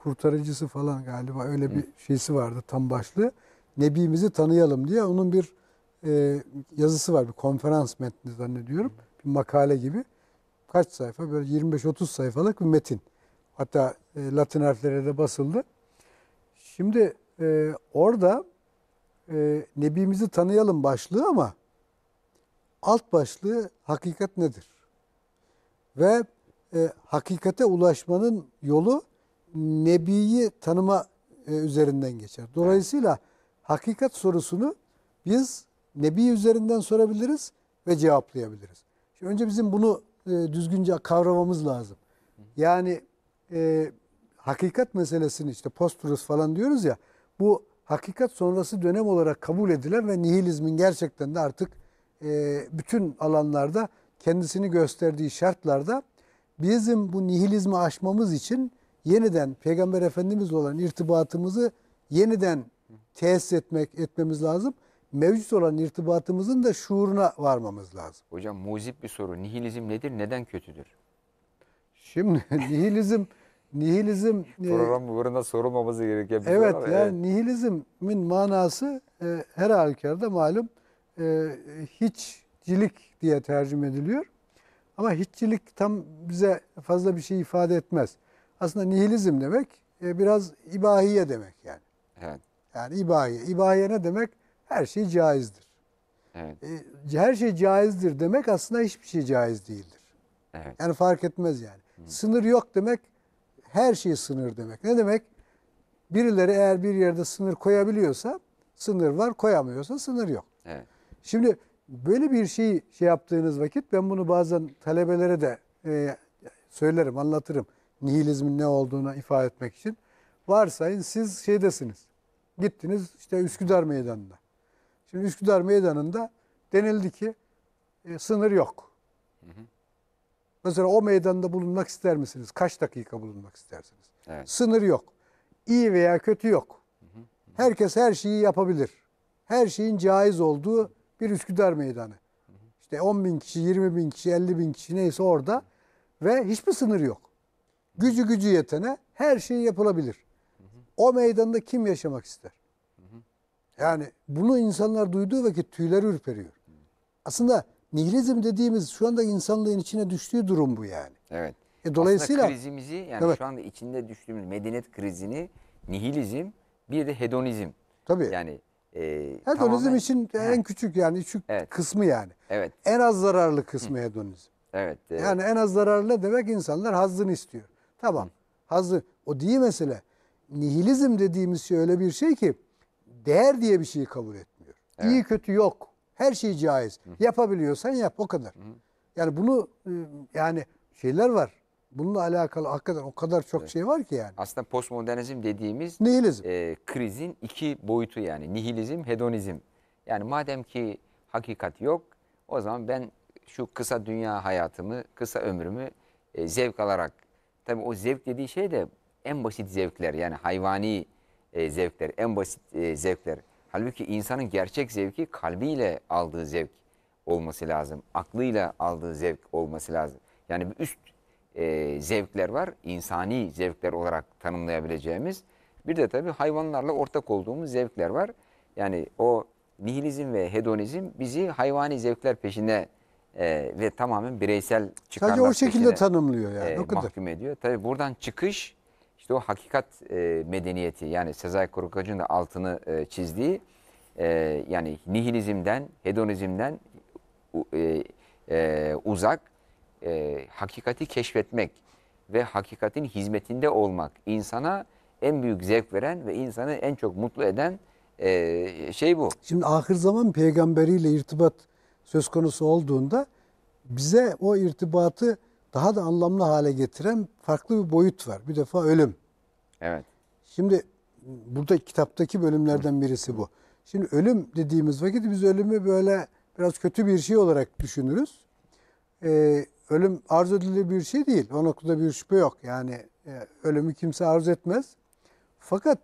kurtarıcısı falan galiba öyle bir şeysi vardı tam başlı. Nebimizi tanıyalım diye onun bir e, yazısı var. Bir konferans metni zannediyorum. Bir makale gibi. Kaç sayfa? Böyle 25-30 sayfalık bir metin. Hatta e, Latin harflere de basıldı. Şimdi e, orada e, Nebimizi tanıyalım başlığı ama alt başlığı hakikat nedir? Ve e, hakikate ulaşmanın yolu Nebi'yi tanıma e, üzerinden geçer. Dolayısıyla evet. hakikat sorusunu biz Nebi üzerinden sorabiliriz ve cevaplayabiliriz. Şimdi önce bizim bunu e, düzgünce kavramamız lazım. Yani e, hakikat meselesini işte posturus falan diyoruz ya bu hakikat sonrası dönem olarak kabul edilen ve nihilizmin gerçekten de artık e, bütün alanlarda kendisini gösterdiği şartlarda bizim bu nihilizmi aşmamız için yeniden Peygamber Efendimiz olan irtibatımızı yeniden tesis etmek etmemiz lazım. Mevcut olan irtibatımızın da şuuruna varmamız lazım. Hocam muzip bir soru. Nihilizm nedir? Neden kötüdür? Şimdi <laughs> nihilizm nihilizm e, program uğruna sorulmaması gereken bir evet, soru. Yani evet. Nihilizmin manası e, her halükarda malum e, hiçcilik diye tercüme ediliyor. Ama hiççilik tam bize fazla bir şey ifade etmez aslında nihilizm demek e, biraz ibahiye demek yani. Evet. Yani ibahiye. İbahiye ne demek? Her şey caizdir. Evet. E, her şey caizdir demek aslında hiçbir şey caiz değildir. Evet. Yani fark etmez yani. Hı. Sınır yok demek her şey sınır demek. Ne demek? Birileri eğer bir yerde sınır koyabiliyorsa sınır var, koyamıyorsa sınır yok. Evet. Şimdi böyle bir şey şey yaptığınız vakit ben bunu bazen talebelere de e, söylerim, anlatırım nihilizmin ne olduğunu ifade etmek için. Varsayın siz şeydesiniz. Gittiniz işte Üsküdar Meydanında. Şimdi Üsküdar Meydanı'nda denildi ki e, sınır yok. Hı hı. Mesela o meydanda bulunmak ister misiniz? Kaç dakika bulunmak istersiniz? Evet. Sınır yok. İyi veya kötü yok. Herkes her şeyi yapabilir. Her şeyin caiz olduğu bir Üsküdar Meydanı. İşte 10 bin kişi, 20 bin kişi, 50 bin kişi neyse orada ve hiçbir sınır yok gücü gücü yetene her şey yapılabilir. O meydanda kim yaşamak ister? Yani bunu insanlar duyduğu vakit tüyleri ürperiyor. Aslında nihilizm dediğimiz şu anda insanlığın içine düştüğü durum bu yani. Evet. E, dolayısıyla Aslında krizimizi yani evet. şu anda içinde düştüğümüz medeniyet krizini nihilizm bir de hedonizm. Tabii. Yani e, hedonizm tamamen, için he. en küçük yani küçük evet. kısmı yani. Evet. En az zararlı kısmı hedonizm. Evet. evet. Yani en az zararlı demek insanlar hazzını istiyor. Tamam. Hazır. O değil mesele. Nihilizm dediğimiz şey öyle bir şey ki değer diye bir şeyi kabul etmiyor. Evet. İyi kötü yok. Her şey caiz. Hı. Yapabiliyorsan yap o kadar. Hı. Yani bunu e, yani şeyler var. Bununla alakalı hakikaten o kadar çok evet. şey var ki yani. Aslında postmodernizm dediğimiz nihilizm. E, krizin iki boyutu yani. Nihilizm, hedonizm. Yani madem ki hakikat yok o zaman ben şu kısa dünya hayatımı, kısa ömrümü e, zevk alarak Tabi o zevk dediği şey de en basit zevkler yani hayvani e, zevkler, en basit e, zevkler. Halbuki insanın gerçek zevki kalbiyle aldığı zevk olması lazım. Aklıyla aldığı zevk olması lazım. Yani bir üst e, zevkler var. insani zevkler olarak tanımlayabileceğimiz. Bir de tabii hayvanlarla ortak olduğumuz zevkler var. Yani o nihilizm ve hedonizm bizi hayvani zevkler peşine e, ve tamamen bireysel çıkarlar Sadece o şekilde tanımlıyor yani. E, o kadar. Mahkum ediyor. Tabii buradan çıkış işte o hakikat e, medeniyeti yani Sezai Korkacı'nın da altını e, çizdiği e, yani nihilizmden, hedonizmden e, e, uzak e, hakikati keşfetmek ve hakikatin hizmetinde olmak insana en büyük zevk veren ve insanı en çok mutlu eden e, şey bu. Şimdi ahir zaman peygamberiyle irtibat söz konusu olduğunda bize o irtibatı daha da anlamlı hale getiren farklı bir boyut var. Bir defa ölüm. Evet. Şimdi burada kitaptaki bölümlerden birisi bu. Şimdi ölüm dediğimiz vakit biz ölümü böyle biraz kötü bir şey olarak düşünürüz. Ee, ölüm arzu edilir bir şey değil. O noktada bir şüphe yok. Yani e, ölümü kimse arzu etmez. Fakat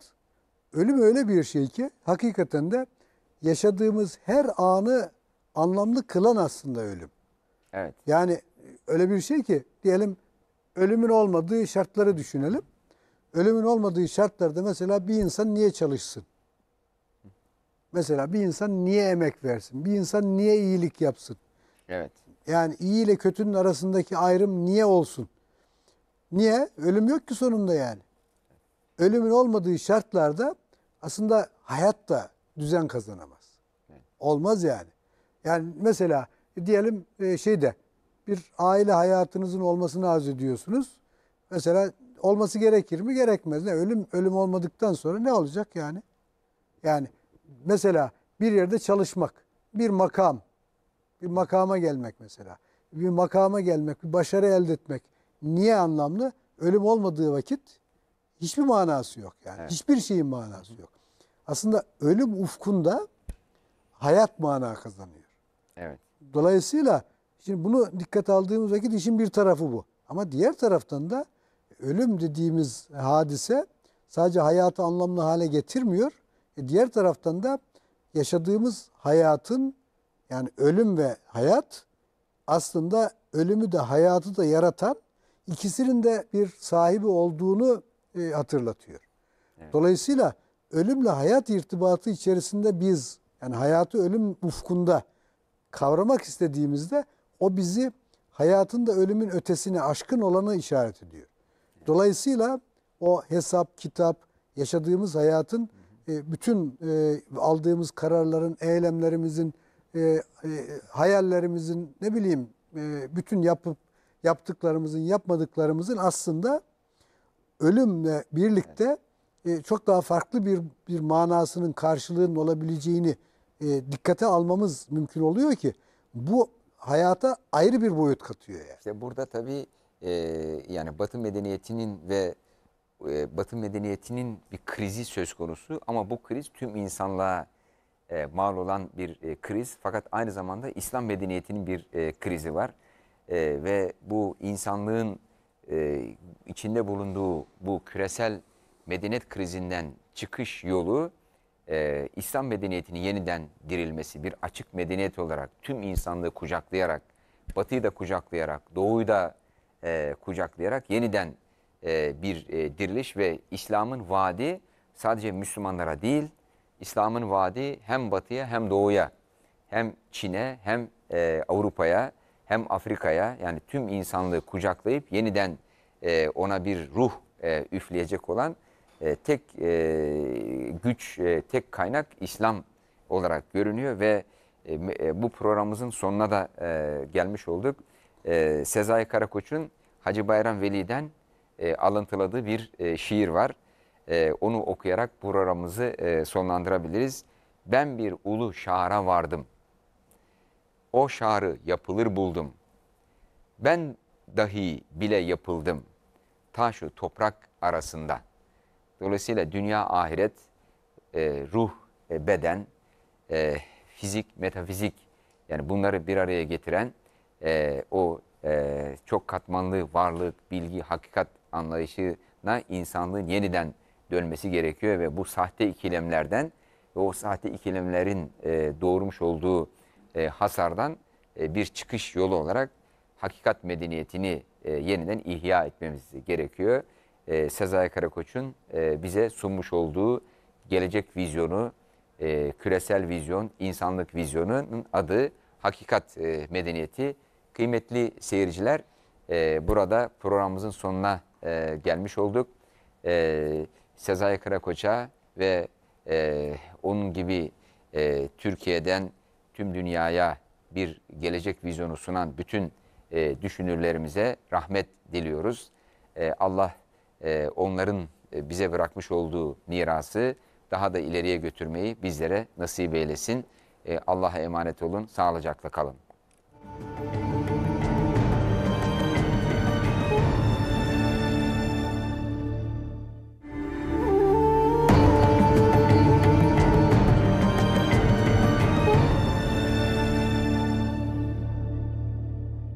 ölüm öyle bir şey ki hakikaten de yaşadığımız her anı anlamlı kılan aslında ölüm. Evet. Yani öyle bir şey ki diyelim ölümün olmadığı şartları düşünelim. Ölümün olmadığı şartlarda mesela bir insan niye çalışsın? Mesela bir insan niye emek versin? Bir insan niye iyilik yapsın? Evet. Yani iyi ile kötünün arasındaki ayrım niye olsun? Niye? Ölüm yok ki sonunda yani. Ölümün olmadığı şartlarda aslında hayat da düzen kazanamaz. Olmaz yani. Yani mesela e, diyelim e, şeyde bir aile hayatınızın olmasını arz ediyorsunuz. Mesela olması gerekir mi? Gerekmez. Ne? Ölüm ölüm olmadıktan sonra ne olacak yani? Yani mesela bir yerde çalışmak, bir makam, bir makama gelmek mesela. Bir makama gelmek, bir başarı elde etmek niye anlamlı? Ölüm olmadığı vakit hiçbir manası yok yani. Evet. Hiçbir şeyin manası yok. Aslında ölüm ufkunda hayat mana kazanıyor. Evet. Dolayısıyla şimdi bunu dikkat aldığımız vakit işin bir tarafı bu. Ama diğer taraftan da ölüm dediğimiz hadise sadece hayatı anlamlı hale getirmiyor. E diğer taraftan da yaşadığımız hayatın yani ölüm ve hayat aslında ölümü de hayatı da yaratan ikisinin de bir sahibi olduğunu e, hatırlatıyor. Evet. Dolayısıyla ölümle hayat irtibatı içerisinde biz yani hayatı ölüm ufkunda kavramak istediğimizde o bizi hayatın da ölümün ötesine aşkın olanı işaret ediyor. Dolayısıyla o hesap, kitap, yaşadığımız hayatın e, bütün e, aldığımız kararların, eylemlerimizin, e, hayallerimizin, ne bileyim bütün yapıp yaptıklarımızın, yapmadıklarımızın aslında ölümle birlikte çok daha farklı bir bir manasının karşılığının olabileceğini e, dikkate almamız mümkün oluyor ki bu hayata ayrı bir boyut katıyor yani. İşte burada tabii e, yani Batı medeniyetinin ve e, Batı medeniyetinin bir krizi söz konusu ama bu kriz tüm insanlığa e, mal olan bir e, kriz fakat aynı zamanda İslam medeniyetinin bir e, krizi var e, ve bu insanlığın e, içinde bulunduğu bu küresel medeniyet krizinden çıkış yolu e, İslam medeniyetinin yeniden dirilmesi, bir açık medeniyet olarak tüm insanlığı kucaklayarak, batıyı da kucaklayarak, doğuyu da e, kucaklayarak yeniden e, bir e, diriliş ve İslam'ın vaadi sadece Müslümanlara değil, İslam'ın vaadi hem batıya hem doğuya, hem Çin'e hem e, Avrupa'ya hem Afrika'ya yani tüm insanlığı kucaklayıp yeniden e, ona bir ruh e, üfleyecek olan e, tek e, güç, e, tek kaynak İslam olarak görünüyor ve bu programımızın sonuna da gelmiş olduk. Sezai Karakoç'un Hacı Bayram Veli'den e, alıntıladığı bir şiir var. onu okuyarak programımızı sonlandırabiliriz. Ben bir ulu şahara vardım. O şahı yapılır buldum. Ben dahi bile yapıldım. Taşı toprak arasında.'' Dolayısıyla dünya, ahiret, e, ruh, e, beden, e, fizik, metafizik yani bunları bir araya getiren e, o e, çok katmanlı varlık, bilgi, hakikat anlayışına insanlığın yeniden dönmesi gerekiyor ve bu sahte ikilemlerden ve o sahte ikilemlerin e, doğurmuş olduğu e, hasardan e, bir çıkış yolu olarak hakikat medeniyetini e, yeniden ihya etmemiz gerekiyor e, Sezai Karakoç'un e, bize sunmuş olduğu gelecek vizyonu, e, küresel vizyon, insanlık vizyonunun adı Hakikat e, Medeniyeti. Kıymetli seyirciler e, burada programımızın sonuna e, gelmiş olduk. E, Sezai Karakoç'a ve e, onun gibi e, Türkiye'den tüm dünyaya bir gelecek vizyonu sunan bütün e, düşünürlerimize rahmet diliyoruz. E, Allah e, onların e, bize bırakmış olduğu mirası daha da ileriye götürmeyi bizlere nasip eylesin. E, Allah'a emanet olun, sağlıcakla kalın. Müzik